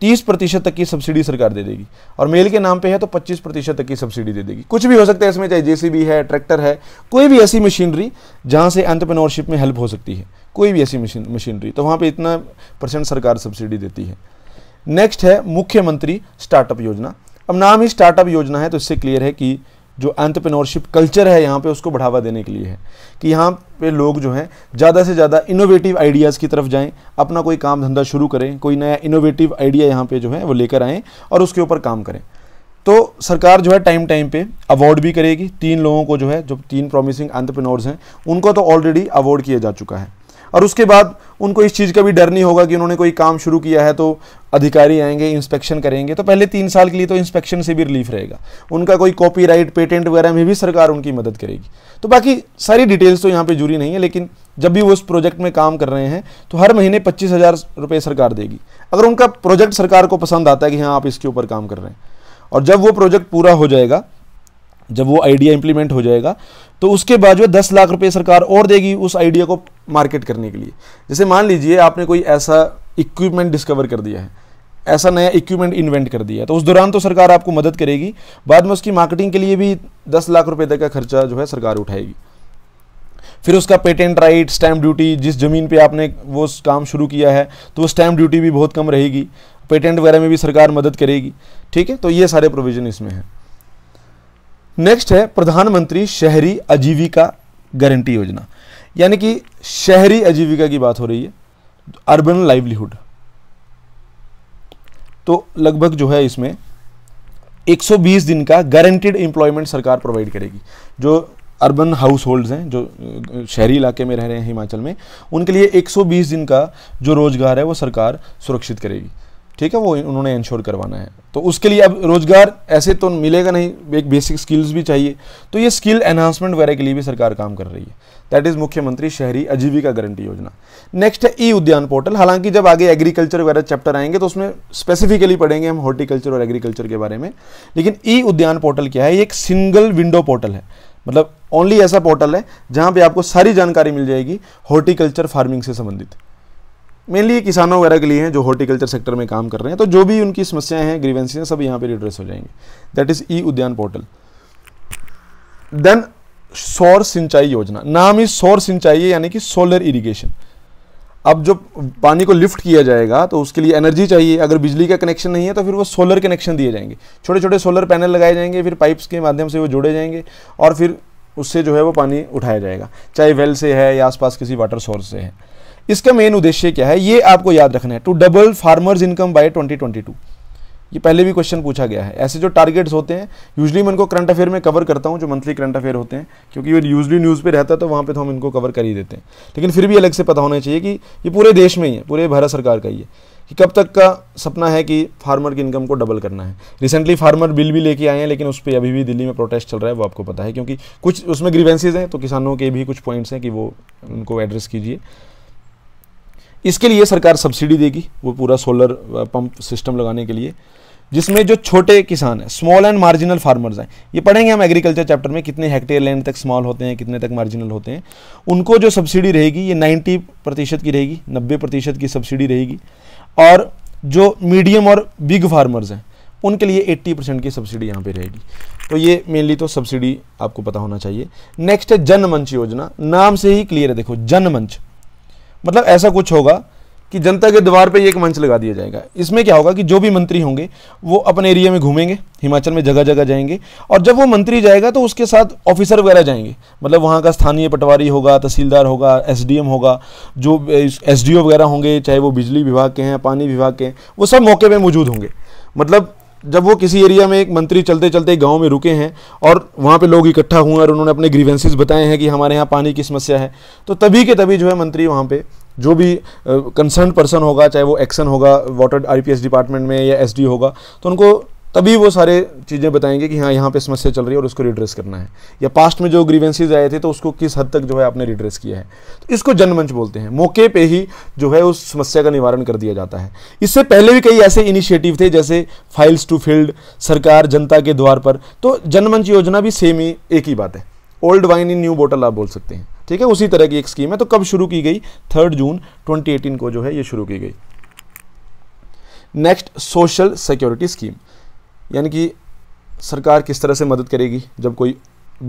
तीस प्रतिशत तक की सब्सिडी सरकार दे देगी और मेल के नाम पे है तो पच्चीस प्रतिशत तक की सब्सिडी दे देगी कुछ भी हो सकता है इसमें चाहे जेसीबी है ट्रैक्टर है कोई भी ऐसी मशीनरी जहाँ से एंटरप्रेन्योरशिप में हेल्प हो सकती है कोई भी ऐसी मशीनरी तो वहाँ पर इतना परसेंट सरकार सब्सिडी देती है नेक्स्ट है मुख्यमंत्री स्टार्टअप योजना अब नाम ही स्टार्टअप योजना है तो इससे क्लियर है कि जो एंटरप्रेन्योरशिप कल्चर है यहाँ पे उसको बढ़ावा देने के लिए है कि यहाँ पे लोग जो हैं ज़्यादा से ज़्यादा इनोवेटिव आइडियाज़ की तरफ जाएं अपना कोई काम धंधा शुरू करें कोई नया इनोवेटिव आइडिया यहाँ पे जो है वो लेकर आएँ और उसके ऊपर काम करें तो सरकार जो है टाइम टाइम पे अवार्ड भी करेगी तीन लोगों को जो है जो तीन प्रॉमिसिंग एंट्रप्रेनोर्स हैं उनको तो ऑलरेडी अवार्ड किया जा चुका है और उसके बाद उनको इस चीज़ का भी डर नहीं होगा कि उन्होंने कोई काम शुरू किया है तो अधिकारी आएंगे इंस्पेक्शन करेंगे तो पहले तीन साल के लिए तो इंस्पेक्शन से भी रिलीफ रहेगा उनका कोई कॉपीराइट पेटेंट वगैरह में भी सरकार उनकी मदद करेगी तो बाकी सारी डिटेल्स तो यहाँ पर जुड़ी नहीं है लेकिन जब भी वो उस प्रोजेक्ट में काम कर रहे हैं तो हर महीने पच्चीस हज़ार रुपये सरकार देगी अगर उनका प्रोजेक्ट सरकार को पसंद आता है कि हाँ आप इसके ऊपर काम कर रहे हैं और जब वो प्रोजेक्ट पूरा हो जाएगा जब वो आइडिया इंप्लीमेंट हो जाएगा तो उसके बाद जो दस लाख रुपए सरकार और देगी उस आइडिया को मार्केट करने के लिए जैसे मान लीजिए आपने कोई ऐसा इक्विपमेंट डिस्कवर कर दिया है ऐसा नया इक्विपमेंट इन्वेंट कर दिया तो उस दौरान तो सरकार आपको मदद करेगी बाद में उसकी मार्केटिंग के लिए भी दस लाख रुपए तक का खर्चा जो है सरकार उठाएगी फिर उसका पेटेंट राइट स्टैम्प ड्यूटी जिस ज़मीन पे आपने वो काम शुरू किया है तो वो स्टैम्प ड्यूटी भी बहुत कम रहेगी पेटेंट वगैरह में भी सरकार मदद करेगी ठीक है तो ये सारे प्रोविज़न इसमें हैं नेक्स्ट है प्रधानमंत्री शहरी आजीविका गारंटी योजना यानी कि शहरी आजीविका की बात हो रही है अर्बन लाइवलीहुड तो लगभग जो है इसमें 120 दिन का गारंटेड एम्प्लॉयमेंट सरकार प्रोवाइड करेगी जो अर्बन हाउस होल्ड्स हैं जो शहरी इलाके में रह रहे हैं हिमाचल में उनके लिए 120 दिन का जो रोज़गार है वो सरकार सुरक्षित करेगी ठीक है वो उन्होंने इंश्योर करवाना है तो उसके लिए अब रोज़गार ऐसे तो मिलेगा नहीं एक बेसिक स्किल्स भी चाहिए तो ये स्किल एनहांसमेंट वगैरह के लिए भी सरकार काम कर रही है दैट इज़ मुख्यमंत्री शहरी आजीविका गारंटी योजना नेक्स्ट है ई उद्यान पोर्टल हालांकि जब आगे एग्रीकल्चर वगैरह चैप्टर आएंगे तो उसमें स्पेसिफिकली पढ़ेंगे हम हॉर्टिकल्चर और एग्रीकल्चर के बारे में लेकिन ई उद्यान पोर्टल क्या है ये एक सिंगल विंडो पोर्टल है मतलब ओनली ऐसा पोर्टल है जहाँ पर आपको सारी जानकारी मिल जाएगी हॉर्टिकल्चर फार्मिंग से संबंधित मेनली किसानों वगैरह के लिए हैं जो हॉर्टिकल्चर सेक्टर में काम कर रहे हैं तो जो भी उनकी समस्याएं हैं ग्रीवेंसी हैं सब यहाँ पे एड्रेस हो जाएंगे दैट इज ई उद्यान पोर्टल देन सौर सिंचाई योजना नाम ही सौर सिंचाई है यानी कि सोलर इरिगेशन अब जो पानी को लिफ्ट किया जाएगा तो उसके लिए एनर्जी चाहिए अगर बिजली का कनेक्शन नहीं है तो फिर वो सोलर कनेक्शन दिए जाएंगे छोटे छोटे सोलर पैनल लगाए जाएंगे फिर पाइप्स के माध्यम से वो जोड़े जाएंगे और फिर उससे जो है वो पानी उठाया जाएगा चाहे वेल से है या आसपास किसी वाटर सोर्स से है इसका मेन उद्देश्य क्या है ये आपको याद रखना है to double farmers income by 2022 ये पहले भी क्वेश्चन पूछा गया है ऐसे जो टारगेट्स होते हैं यूजली मैं इनको करंट अफेयर में कवर करता हूँ जो मंथली करंट अफेयर होते हैं क्योंकि ये यूजली न्यूज़ पे रहता है तो वहाँ पे तो हम इनको कवर कर ही देते हैं लेकिन फिर भी अलग से पता होना चाहिए कि ये पूरे देश में ही है पूरे भारत सरकार का ही है कि कब तक का सपना है कि फार्मर की इनकम को डबल करना है रिसेंटली फार्मर बिल भी लेके आए हैं लेकिन उस पर अभी भी दिल्ली में प्रोटेस्ट चल रहा है वो आपको पता है क्योंकि कुछ उसमें ग्रीवेंसीज हैं तो किसानों के भी कुछ पॉइंट्स हैं कि वो उनको एड्रेस कीजिए इसके लिए सरकार सब्सिडी देगी वो पूरा सोलर पंप सिस्टम लगाने के लिए जिसमें जो छोटे किसान हैं स्मॉल एंड मार्जिनल फार्मर्स हैं ये पढ़ेंगे हम एग्रीकल्चर चैप्टर में कितने हेक्टेयर लैंड तक स्मॉल होते हैं कितने तक मार्जिनल होते हैं उनको जो सब्सिडी रहेगी ये 90 प्रतिशत की रहेगी 90 प्रतिशत की सब्सिडी रहेगी और जो मीडियम और बिग फार्मर्स हैं उनके लिए 80 परसेंट की सब्सिडी यहाँ पे रहेगी तो ये मेनली तो सब्सिडी आपको पता होना चाहिए नेक्स्ट है जनमंच योजना नाम से ही क्लियर है देखो जनमंच मतलब ऐसा कुछ होगा कि जनता के द्वार पे एक मंच लगा दिया जाएगा इसमें क्या होगा कि जो भी मंत्री होंगे वो अपने एरिया में घूमेंगे हिमाचल में जगह जगह जाएंगे और जब वो मंत्री जाएगा तो उसके साथ ऑफिसर वगैरह जाएंगे मतलब वहाँ का स्थानीय पटवारी होगा तहसीलदार होगा एसडीएम होगा जो एसडीओ वगैरह होंगे चाहे वो बिजली विभाग के हैं पानी विभाग के हैं वो सब मौके पर मौजूद होंगे मतलब जब वो किसी एरिया में एक मंत्री चलते चलते गांव में रुके हैं और वहाँ पे लोग इकट्ठा हुए और उन्होंने अपने ग्रीवेंसीज बताए हैं कि हमारे यहाँ पानी की समस्या है तो तभी के तभी जो है मंत्री वहाँ पे जो भी कंसर्न पर्सन होगा चाहे वो एक्शन होगा वाटर आईपीएस डिपार्टमेंट में या एसडी होगा तो उनको तभी वो सारे चीज़ें बताएंगे कि हाँ यहाँ पे समस्या चल रही है और उसको रिड्रेस करना है या पास्ट में जो ग्रीवेंसीज आए थे तो उसको किस हद तक जो है आपने रिड्रेस किया है तो इसको जनमंच बोलते हैं मौके पे ही जो है उस समस्या का निवारण कर दिया जाता है इससे पहले भी कई ऐसे इनिशिएटिव थे जैसे फाइल्स टू फील्ड सरकार जनता के द्वार पर तो जनमंच योजना भी सेम ही एक ही बात है old wine in new bottle आप बोल सकते हैं ठीक है उसी तरह की एक स्कीम है तो कब शुरू की गई थर्ड जून ट्वेंटी को जो है ये शुरू की गई नेक्स्ट सोशल सिक्योरिटी स्कीम यानी कि सरकार किस तरह से मदद करेगी जब कोई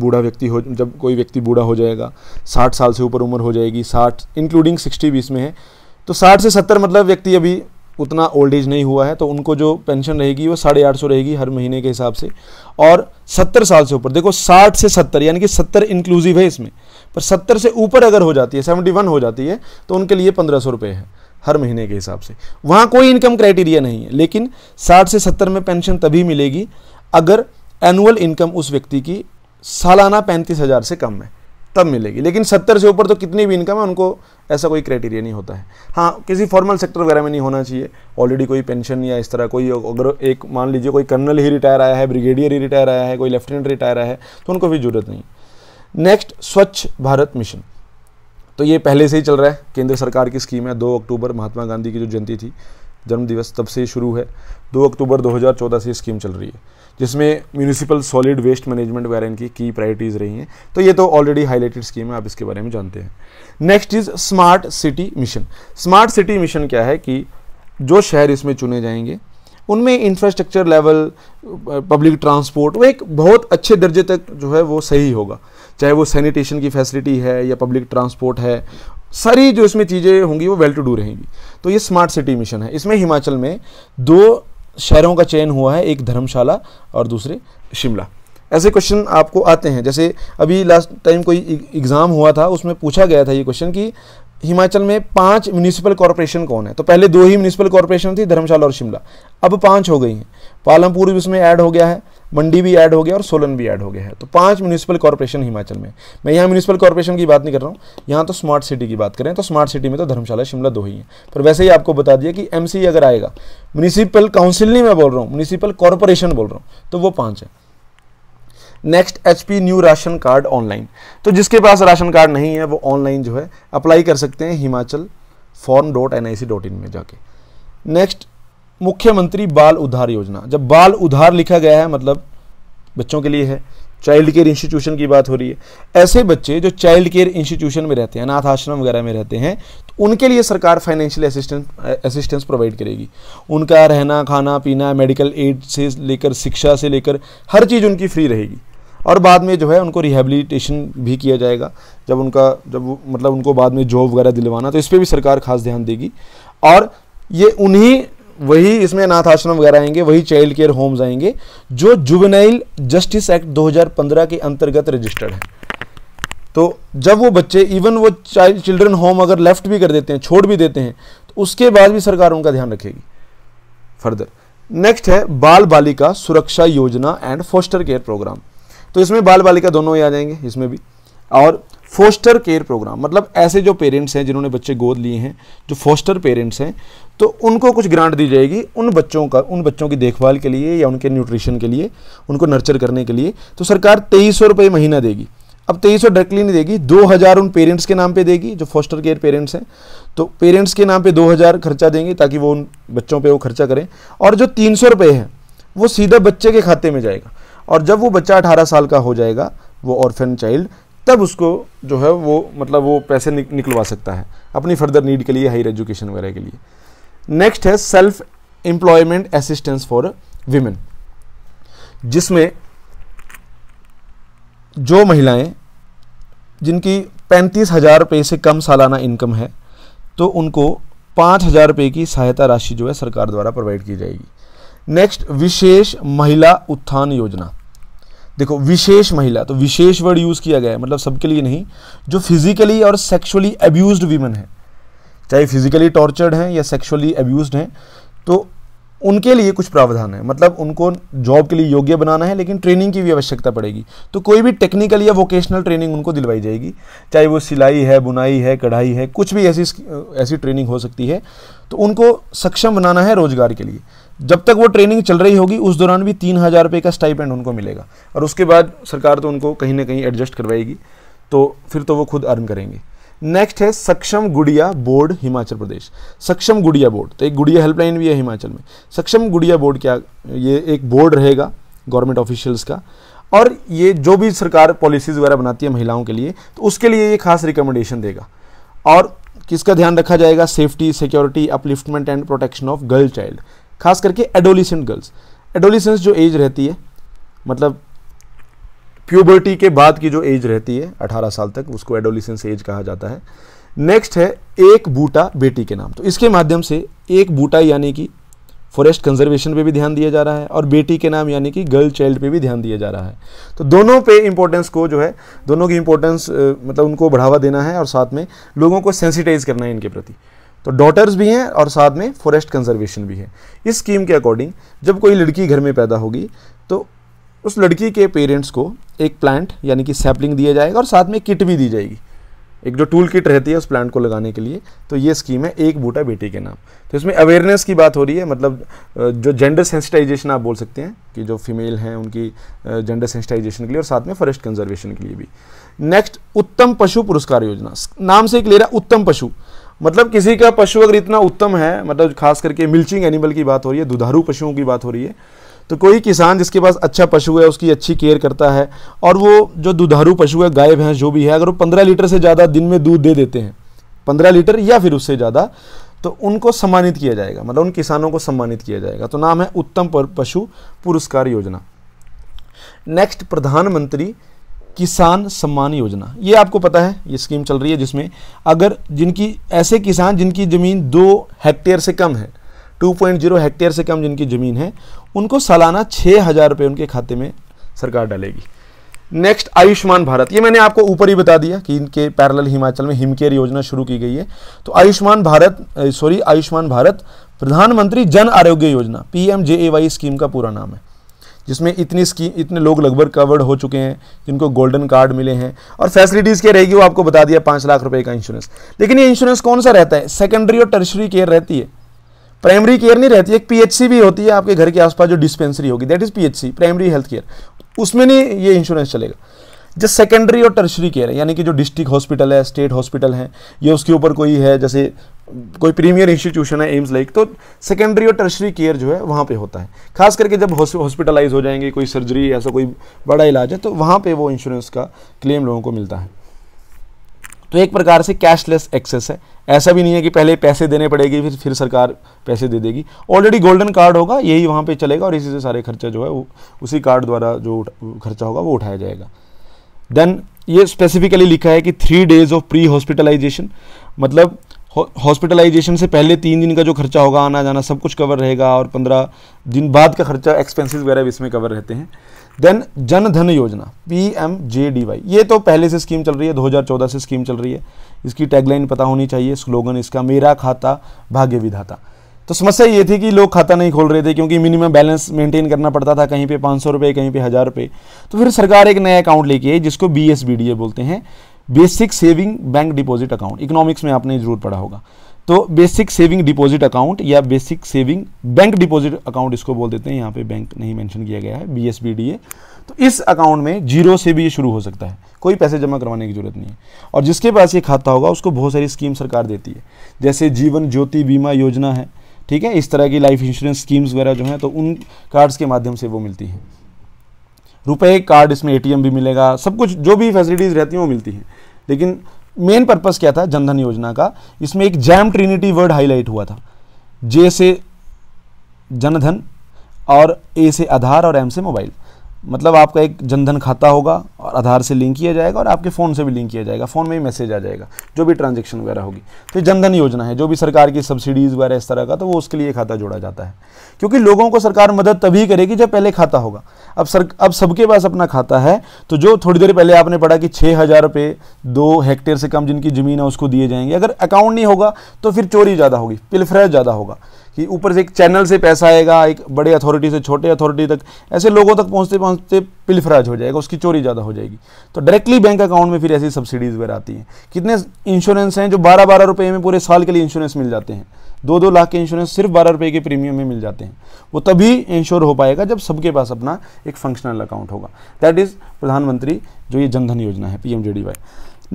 बूढ़ा व्यक्ति हो जब कोई व्यक्ति बूढ़ा हो जाएगा साठ साल से ऊपर उम्र हो जाएगी साठ इंक्लूडिंग सिक्सटी बीस में है तो साठ से सत्तर मतलब व्यक्ति अभी उतना ओल्ड एज नहीं हुआ है तो उनको जो पेंशन रहेगी वो साढ़े आठ सौ रहेगी हर महीने के हिसाब से और सत्तर साल से ऊपर देखो साठ से सत्तर यानी कि सत्तर इंक्लूसिव है इसमें पर सत्तर से ऊपर अगर हो जाती है सेवेंटी वन हो जाती है तो उनके लिए पंद्रह सौ रुपये है हर महीने के हिसाब से वहाँ कोई इनकम क्राइटेरिया नहीं है लेकिन 60 से 70 में पेंशन तभी मिलेगी अगर एनुअल इनकम उस व्यक्ति की सालाना पैंतीस हज़ार से कम है तब मिलेगी लेकिन सत्तर से ऊपर तो कितनी भी इनकम है उनको ऐसा कोई क्राइटेरिया नहीं होता है हाँ किसी फॉर्मल सेक्टर वगैरह में नहीं होना चाहिए ऑलरेडी कोई पेंशन या इस तरह कोई अगर एक मान लीजिए कोई कर्नल ही रिटायर आया है ब्रिगेडियर ही रिटायर आया है कोई लेफ्टिनेंट रिटायर आया है तो उनको भी जरूरत नहीं नेक्स्ट स्वच्छ भारत मिशन तो ये पहले से ही चल रहा है केंद्र सरकार की स्कीम है दो अक्टूबर महात्मा गांधी की जो जयंती थी जन्म दिवस तब से शुरू है दो अक्टूबर 2014 से स्कीम चल रही है जिसमें म्यूनिसिपल सॉलिड वेस्ट मैनेजमेंट वगैरह इनकी की प्रायोरिटीज़ रही हैं तो ये तो ऑलरेडी हाईलाइटेड स्कीम है आप इसके बारे में जानते हैं next is smart city mission smart city mission क्या है कि जो शहर इसमें चुने जाएंगे उनमें इंफ्रास्ट्रक्चर लेवल पब्लिक ट्रांसपोर्ट वो एक बहुत अच्छे दर्जे तक जो है वो सही होगा चाहे वो सैनिटेशन की फैसिलिटी है या पब्लिक ट्रांसपोर्ट है सारी जो इसमें चीज़ें होंगी वो वेल टू डू रहेंगी तो ये स्मार्ट सिटी मिशन है इसमें हिमाचल में दो शहरों का चयन हुआ है एक धर्मशाला और दूसरे शिमला ऐसे क्वेश्चन आपको आते हैं जैसे अभी लास्ट टाइम कोई एग्ज़ाम e-, हुआ था उसमें पूछा गया था ये क्वेश्चन कि हिमाचल में पांच म्यूनिसिपल कॉरपोरेशन कौन है तो पहले दो ही म्यूनिसिपल कॉरपोरेशन थी धर्मशाला और शिमला अब पांच हो गई हैं पालमपुर भी उसमें ऐड हो गया है मंडी भी ऐड हो गया और सोलन भी ऐड हो गया है तो पांच म्यूनिसिपल कॉरपोरेशन हिमाचल में मैं यहाँ म्यूनिसिपल कॉरपोरेशन की बात नहीं कर रहा हूँ यहाँ तो स्मार्ट सिटी की बात करें तो स्मार्ट सिटी में तो धर्मशाला शिमला दो ही है पर वैसे ही आपको बता दिया कि एम अगर आएगा म्यूनिसिपल काउंसिल नहीं मैं बोल रहा हूँ म्यूनिसिपल कॉरपोरेशन बोल रहा हूँ तो वो पाँच है next H P new ration card online तो जिसके पास राशन कार्ड नहीं है वो ऑनलाइन जो है अप्लाई कर सकते हैं Himachal form dot N I C dot in में जाके नेक्स्ट मुख्यमंत्री बाल उधार योजना जब बाल उधार लिखा गया है मतलब बच्चों के लिए है चाइल्ड केयर इंस्टीट्यूशन की बात हो रही है ऐसे बच्चे जो चाइल्ड केयर इंस्टीट्यूशन में रहते हैं अनाथ आश्रम वगैरह में रहते हैं तो उनके लिए सरकार फाइनेंशियल असिस्टेंस असिस्टेंस प्रोवाइड करेगी उनका रहना खाना पीना मेडिकल एड से लेकर शिक्षा से लेकर हर चीज़ उनकी फ्री रहेगी और बाद में जो है उनको रिहेबिलिटेशन भी किया जाएगा जब उनका जब मतलब उनको बाद में जॉब वगैरह दिलवाना तो इस पर भी सरकार खास ध्यान देगी और ये उन्हीं वही इसमें अनाथ आश्रम वगैरह आएंगे वही चाइल्ड केयर होम्स आएंगे जो जुबनाइल जस्टिस एक्ट 2015 के अंतर्गत रजिस्टर्ड है तो जब वो बच्चे इवन वो चाइल्ड चिल्ड्रन होम अगर लेफ्ट भी कर देते हैं छोड़ भी देते हैं तो उसके बाद भी सरकार उनका ध्यान रखेगी फर्दर नेक्स्ट है बाल बालिका सुरक्षा योजना एंड फोस्टर केयर प्रोग्राम तो इसमें बाल बालिका दोनों ही आ जाएंगे इसमें भी और फोस्टर केयर प्रोग्राम मतलब ऐसे जो पेरेंट्स हैं जिन्होंने बच्चे गोद लिए हैं जो फोस्टर पेरेंट्स हैं तो उनको कुछ ग्रांट दी जाएगी उन बच्चों का उन बच्चों की देखभाल के लिए या उनके न्यूट्रिशन के लिए उनको नर्चर करने के लिए तो सरकार तेईस सौ रुपये महीना देगी अब तेईस सौ डायरेक्टली नहीं देगी दो हज़ार उन पेरेंट्स के नाम पर देगी जो फॉस्टर केयर पेरेंट्स हैं तो पेरेंट्स के नाम पर दो हज़ार खर्चा देंगे ताकि वो उन बच्चों पर वो खर्चा करें और जो तीन सौ रुपये हैं वो सीधा बच्चे के खाते में जाएगा और जब वो बच्चा अठारह साल का हो जाएगा वो ऑर्फेन चाइल्ड तब उसको जो है वो मतलब वो पैसे निक, निकलवा सकता है अपनी फर्दर नीड के लिए हायर एजुकेशन वगैरह के लिए नेक्स्ट है self employment assistance for women जिसमें जो महिलाएं जिनकी पैंतीस हज़ार रुपये से कम सालाना इनकम है तो उनको पाँच हज़ार रुपये की सहायता राशि जो है सरकार द्वारा प्रोवाइड की जाएगी नेक्स्ट विशेष महिला उत्थान योजना देखो विशेष महिला तो विशेष वर्ड यूज़ किया गया है मतलब सबके लिए नहीं जो फिजिकली और सेक्सुअली अब्यूज वीमेन है चाहे फिजिकली टॉर्चर्ड हैं या सेक्सुअली अब्यूज हैं तो उनके लिए कुछ प्रावधान है मतलब उनको जॉब के लिए योग्य बनाना है लेकिन ट्रेनिंग की भी आवश्यकता पड़ेगी तो कोई भी टेक्निकल या वोकेशनल ट्रेनिंग उनको दिलवाई जाएगी चाहे वो सिलाई है बुनाई है कढ़ाई है कुछ भी ऐसी ऐसी ट्रेनिंग हो सकती है तो उनको सक्षम बनाना है रोजगार के लिए जब तक वो ट्रेनिंग चल रही होगी उस दौरान भी तीन हज़ार रुपये का स्टाइपेंड उनको मिलेगा और उसके बाद सरकार तो उनको कहीं ना कहीं एडजस्ट करवाएगी तो फिर तो वो खुद अर्न करेंगे नेक्स्ट है सक्षम गुड़िया बोर्ड हिमाचल प्रदेश सक्षम गुड़िया बोर्ड तो एक गुड़िया हेल्पलाइन भी है हिमाचल में सक्षम गुड़िया बोर्ड क्या ये एक बोर्ड रहेगा गवर्नमेंट ऑफिशियल्स का और ये जो भी सरकार पॉलिसीज़ वगैरह बनाती है महिलाओं के लिए तो उसके लिए ये खास रिकमेंडेशन देगा और किसका ध्यान रखा जाएगा safety security upliftment and protection of girl child खास करके एडोलिसेंट गर्ल्स एडोलिसेंस जो एज रहती है मतलब प्यूबर्टी के बाद की जो एज रहती है 18 साल तक उसको एडोलिसेंस एज कहा जाता है नेक्स्ट है एक बूटा बेटी के नाम तो इसके माध्यम से एक बूटा यानी कि फॉरेस्ट कंजर्वेशन पे भी ध्यान दिया जा रहा है और बेटी के नाम यानी कि गर्ल चाइल्ड पे भी ध्यान दिया जा रहा है तो दोनों पे इंपॉर्टेंस को जो है दोनों की इंपॉर्टेंस मतलब उनको बढ़ावा देना है और साथ में लोगों को सेंसिटाइज करना है इनके प्रति तो डॉटर्स भी हैं और साथ में फॉरेस्ट कंजर्वेशन भी है इस स्कीम के अकॉर्डिंग जब कोई लड़की घर में पैदा होगी तो उस लड़की के पेरेंट्स को एक प्लांट यानी कि सैपलिंग दिया जाएगा और साथ में किट भी दी जाएगी एक जो टूल किट रहती है उस प्लांट को लगाने के लिए तो ये स्कीम है एक बूटा बेटी के नाम तो इसमें अवेयरनेस की बात हो रही है मतलब जो जेंडर सेंसिटाइजेशन आप बोल सकते हैं कि जो फीमेल हैं उनकी जेंडर सेंसिटाइजेशन के लिए और साथ में फॉरेस्ट कंजर्वेशन के लिए भी नेक्स्ट उत्तम पशु पुरस्कार योजना नाम से क्लियर है उत्तम पशु मतलब किसी का पशु अगर इतना उत्तम है मतलब खास करके मिल्चिंग एनिमल की बात हो रही है दुधारू पशुओं की बात हो रही है तो कोई किसान जिसके पास अच्छा पशु है उसकी अच्छी केयर करता है और वो जो दुधारू पशु है गाय भैंस जो भी है अगर वो पंद्रह लीटर से ज़्यादा दिन में दूध दे देते हैं पंद्रह लीटर या फिर उससे ज़्यादा तो उनको सम्मानित किया जाएगा मतलब उन किसानों को सम्मानित किया जाएगा तो नाम है उत्तम पशु पुरस्कार योजना नेक्स्ट प्रधानमंत्री किसान सम्मान योजना ये आपको पता है ये स्कीम चल रही है जिसमें अगर जिनकी ऐसे किसान जिनकी ज़मीन दो हेक्टेयर से कम है 2.0 हेक्टेयर से कम जिनकी ज़मीन है उनको सालाना छः हज़ार रुपये उनके खाते में सरकार डालेगी नेक्स्ट आयुष्मान भारत ये मैंने आपको ऊपर ही बता दिया कि इनके पैरेलल हिमाचल में हिमकेयर योजना शुरू की गई है तो आयुष्मान भारत सॉरी आयुष्मान भारत प्रधानमंत्री जन आरोग्य योजना पी स्कीम का पूरा नाम है जिसमें इतनी स्कीम इतने लोग लगभग कवर्ड हो चुके हैं जिनको गोल्डन कार्ड मिले हैं और फैसिलिटीज़ क्या रहेगी वो आपको बता दिया पाँच लाख रुपए का इंश्योरेंस लेकिन ये इंश्योरेंस कौन सा रहता है सेकेंडरी और टर्शरी केयर रहती है प्राइमरी केयर नहीं रहती है एक पीएचसी भी होती है आपके घर के आसपास जो डिस्पेंसरी होगी that is PHC primary health care उसमें नहीं ये इंश्योरेंस चलेगा जो सेकेंडरी और टर्शरी केयर है यानी कि जो डिस्ट्रिक्ट हॉस्पिटल है स्टेट हॉस्पिटल है या उसके ऊपर कोई है जैसे कोई प्रीमियर इंस्टीट्यूशन है एम्स लाइक तो सेकेंडरी और टर्शरी केयर जो है वहाँ पे होता है खास करके जब हॉस्पिटलाइज हो जाएंगे कोई सर्जरी ऐसा कोई बड़ा इलाज है तो वहाँ पे वो इंश्योरेंस का क्लेम लोगों को मिलता है तो एक प्रकार से कैशलेस एक्सेस है ऐसा भी नहीं है कि पहले पैसे देने पड़ेगी फिर फिर सरकार पैसे दे देगी ऑलरेडी गोल्डन कार्ड होगा यही वहाँ पर चलेगा और इसी से सारे खर्चा जो है वो उसी कार्ड द्वारा जो खर्चा होगा वो उठाया जाएगा देन ये स्पेसिफिकली लिखा है कि three days of pre hospitalisation मतलब हॉस्पिटलाइजेशन से पहले तीन दिन का जो खर्चा होगा आना जाना सब कुछ कवर रहेगा और पंद्रह दिन बाद का खर्चा एक्सपेंसेस वगैरह भी इसमें कवर रहते हैं then Jan Dhan Yojana P M J D Y ये तो पहले से स्कीम चल रही है 2014 से स्कीम चल रही है इसकी टैगलाइन पता होनी चाहिए स्लोगन इसका मेरा खाता भाग्य विधाता तो समस्या ये थी कि लोग खाता नहीं खोल रहे थे क्योंकि मिनिमम बैलेंस मेंटेन करना पड़ता था कहीं पे पाँच सौ रुपये कहीं पे हज़ार रुपये तो फिर सरकार एक नया अकाउंट लेके आई जिसको B S B D A बोलते हैं basic saving bank deposit account economics में आपने जरूर पढ़ा होगा तो बेसिक सेविंग डिपॉजिट अकाउंट या basic saving bank deposit account इसको बोल देते हैं यहाँ पे बैंक नहीं मेंशन किया गया है B S B D A तो इस अकाउंट में जीरो से भी ये शुरू हो सकता है कोई पैसे जमा करवाने की जरूरत नहीं है और जिसके पास ये खाता होगा उसको बहुत सारी स्कीम सरकार देती है जैसे जीवन ज्योति बीमा योजना है ठीक है इस तरह की लाइफ इंश्योरेंस स्कीम्स वगैरह जो हैं तो उन कार्ड्स के माध्यम से वो मिलती है रुपए कार्ड इसमें एटीएम भी मिलेगा सब कुछ जो भी फैसिलिटीज़ रहती हैं वो मिलती हैं लेकिन मेन पर्पस क्या था जनधन योजना का इसमें एक जैम ट्रिनिटी वर्ड हाईलाइट हुआ था जे से जनधन और ए से आधार और एम से मोबाइल मतलब आपका एक जनधन खाता होगा और आधार से लिंक किया जाएगा और आपके फ़ोन से भी लिंक किया जाएगा फ़ोन में ही मैसेज आ जाएगा जो भी ट्रांजेक्शन वगैरह होगी तो ये जनधन योजना है जो भी सरकार की सब्सिडीज़ वगैरह इस तरह का तो वो उसके लिए खाता जोड़ा जाता है क्योंकि लोगों को सरकार मदद तभी करेगी जब पहले खाता होगा अब सर अब सबके पास अपना खाता है तो जो थोड़ी देर पहले आपने पढ़ा कि छः हज़ार रुपये दो हेक्टेयर से कम जिनकी ज़मीन है उसको दिए जाएंगे अगर अकाउंट नहीं होगा तो फिर चोरी ज़्यादा होगी पिलफ्रेज ज़्यादा होगा कि ऊपर से एक चैनल से पैसा आएगा एक बड़े अथॉरिटी से छोटे अथॉरिटी तक ऐसे लोगों तक पहुंचते पहुंचते पिलफराज हो जाएगा उसकी चोरी ज़्यादा हो जाएगी तो डायरेक्टली बैंक अकाउंट में फिर ऐसी सब्सिडीज़ वगैरह आती हैं कितने इंश्योरेंस हैं जो बारह बारह रुपये में पूरे साल के लिए इंश्योरेंस मिल जाते हैं दो दो लाख के इंश्योरेंस सिर्फ बारह रुपए के प्रीमियम में मिल जाते हैं वो तभी इंश्योर हो पाएगा जब सबके पास अपना एक फंक्शनल अकाउंट होगा दैट इज़ प्रधानमंत्री जो ये जनधन योजना है पी एम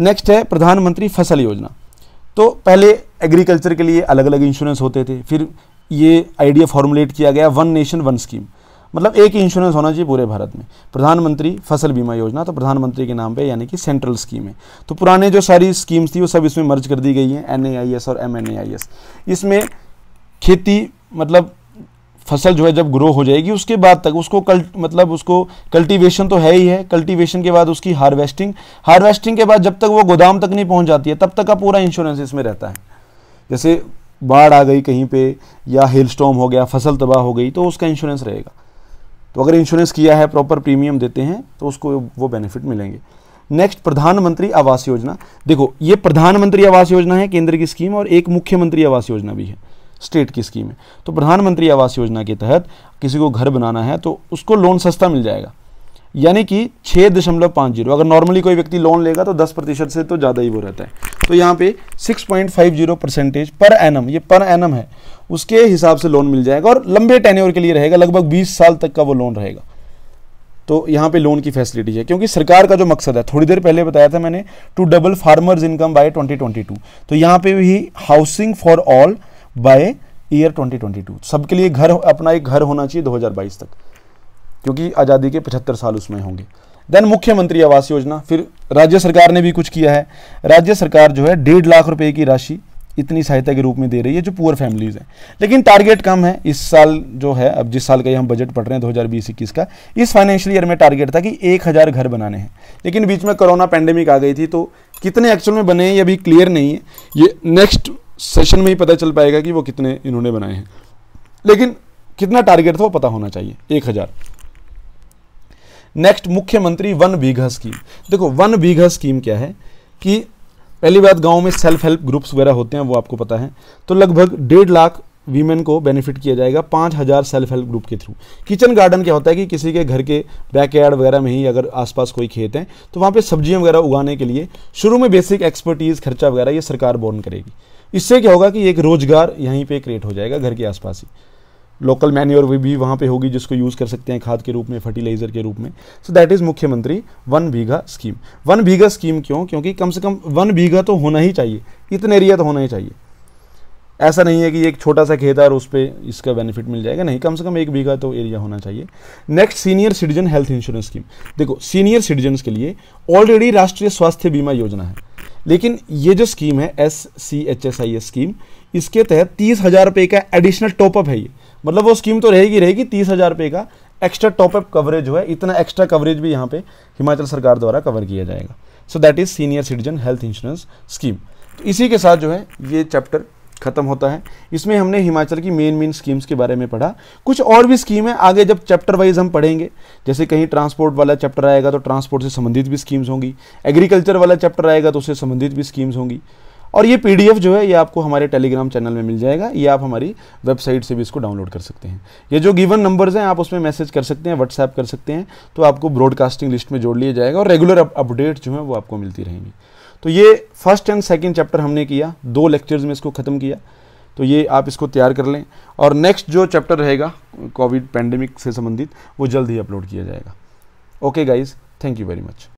नेक्स्ट है प्रधानमंत्री फसल योजना तो पहले एग्रीकल्चर के लिए अलग अलग इंश्योरेंस होते थे फिर ये आइडिया फॉर्मुलेट किया गया वन नेशन वन स्कीम मतलब एक ही इंश्योरेंस होना चाहिए पूरे भारत में प्रधानमंत्री फसल बीमा योजना तो प्रधानमंत्री के नाम पे यानी कि सेंट्रल स्कीम है तो पुराने जो सारी स्कीम्स थी वो सब इसमें मर्ज कर दी गई हैं एन और एम इसमें खेती मतलब फसल जो है जब ग्रो हो जाएगी उसके बाद तक उसको कल मतलब उसको कल्टीवेशन तो है ही है कल्टीवेशन के बाद उसकी हार्वेस्टिंग हार्वेस्टिंग के बाद जब तक वो गोदाम तक नहीं पहुंच जाती है तब तक का पूरा इंश्योरेंस इसमें रहता है जैसे बाढ़ आ गई कहीं पे या हेल स्टॉम हो गया फसल तबाह हो गई तो उसका इंश्योरेंस रहेगा तो अगर इंश्योरेंस किया है प्रॉपर प्रीमियम देते हैं तो उसको वो बेनिफिट मिलेंगे नेक्स्ट प्रधानमंत्री आवास योजना देखो ये प्रधानमंत्री आवास योजना है केंद्र की स्कीम और एक मुख्यमंत्री आवास योजना भी है स्टेट की स्कीम है तो प्रधानमंत्री आवास योजना के तहत किसी को घर बनाना है तो उसको लोन सस्ता मिल जाएगा यानी कि छः दशमलव पाँच जीरो अगर नॉर्मली कोई व्यक्ति लोन लेगा तो दस प्रतिशत से तो ज़्यादा ही वो रहता है तो यहाँ पे six point five zero percentage per annum ये पर एनम है उसके हिसाब से लोन मिल जाएगा और लंबे टेन्योर के लिए रहेगा लगभग बीस साल तक का वो लोन रहेगा तो यहाँ पे लोन की फैसिलिटी है क्योंकि सरकार का जो मकसद है थोड़ी देर पहले बताया था मैंने to double farmers income by 2022 तो यहाँ पे भी housing for all by year 2022 सबके लिए घर अपना एक घर होना चाहिए 2022 तक क्योंकि आज़ादी के पचहत्तर साल उसमें होंगे देन मुख्यमंत्री आवास योजना फिर राज्य सरकार ने भी कुछ किया है राज्य सरकार जो है डेढ़ लाख रुपए की राशि इतनी सहायता के रूप में दे रही है जो पुअर फैमिलीज़ हैं लेकिन टारगेट कम है इस साल जो है अब जिस साल का ये हम बजट पढ़ रहे हैं दो हज़ार बीस इक्कीस का इस फाइनेंशियल ईयर में टारगेट था कि एक हज़ार घर बनाने हैं लेकिन बीच में कोरोना पैंडेमिक आ गई थी तो कितने एक्चुअल में बने हैं ये अभी क्लियर नहीं है ये नेक्स्ट सेशन में ही पता चल पाएगा कि वो कितने इन्होंने बनाए हैं लेकिन कितना टारगेट था वो पता होना चाहिए एक हज़ार next Mukhyamantri one bigha scheme देखो वन बीघा स्कीम क्या है कि पहली बात गाँव में सेल्फ हेल्प ग्रुप्स वगैरह होते हैं वो आपको पता है तो लगभग डेढ़ लाख वीमेन को बेनिफिट किया जाएगा पाँच हज़ार सेल्फ हेल्प ग्रुप के थ्रू किचन गार्डन क्या होता है कि किसी के घर के बैकयार्ड वगैरह में ही अगर आसपास कोई खेत है तो वहाँ पे सब्जियाँ वगैरह उगाने के लिए शुरू में बेसिक एक्सपर्टीज़ खर्चा वगैरह ये सरकार बोर्न करेगी इससे क्या होगा कि एक रोज़गार यहीं पर क्रिएट हो जाएगा घर के आसपास ही लोकल मैन्योर भी वहाँ पे होगी जिसको यूज़ कर सकते हैं खाद के रूप में फर्टिलाइज़र के रूप में so that is Mukhyamantri one bigha scheme one bigha scheme क्यों क्योंकि कम से कम वन बीघा तो होना ही चाहिए इतने एरिया तो होना ही चाहिए ऐसा नहीं है कि एक छोटा सा खेत है और उस पर इसका बेनिफिट मिल जाएगा नहीं कम से कम एक बीघा तो एरिया होना चाहिए next senior citizen health insurance scheme देखो सीनियर सिटीजन के लिए ऑलरेडी राष्ट्रीय स्वास्थ्य बीमा योजना है लेकिन ये जो स्कीम है S C H S I S scheme इसके तहत तीस हज़ार रुपये का एडिशनल टॉपअप है ये मतलब वो स्कीम तो रहेगी रहेगी तीस हज़ार रुपये का एक्स्ट्रा टॉपअप कवरेज जो है इतना एक्स्ट्रा कवरेज भी यहाँ पे हिमाचल सरकार द्वारा कवर किया जाएगा so that is senior citizen health insurance scheme तो इसी के साथ जो है ये चैप्टर खत्म होता है इसमें हमने हिमाचल की मेन मेन स्कीम्स के बारे में पढ़ा कुछ और भी स्कीम है आगे जब चैप्टर वाइज हम पढ़ेंगे जैसे कहीं ट्रांसपोर्ट वाला चैप्टर आएगा तो ट्रांसपोर्ट से संबंधित भी स्कीम्स होंगी एग्रीकल्चर वाला चैप्टर आएगा तो उससे संबंधित भी स्कीम्स होंगी और ये पीडीएफ जो है ये आपको हमारे टेलीग्राम चैनल में मिल जाएगा ये आप हमारी वेबसाइट से भी इसको डाउनलोड कर सकते हैं ये जो गिवन नंबर्स हैं आप उसमें मैसेज कर सकते हैं व्हाट्सएप कर सकते हैं तो आपको ब्रॉडकास्टिंग लिस्ट में जोड़ लिया जाएगा और रेगुलर अपडेट जो है वो आपको मिलती रहेंगी तो ये फर्स्ट एंड सेकेंड चैप्टर हमने किया दो लेक्चर्स में इसको ख़त्म किया तो ये आप इसको तैयार कर लें और नेक्स्ट जो चैप्टर रहेगा कोविड पैंडमिक से संबंधित वो जल्द ही अपलोड किया जाएगा okay guys thank you very much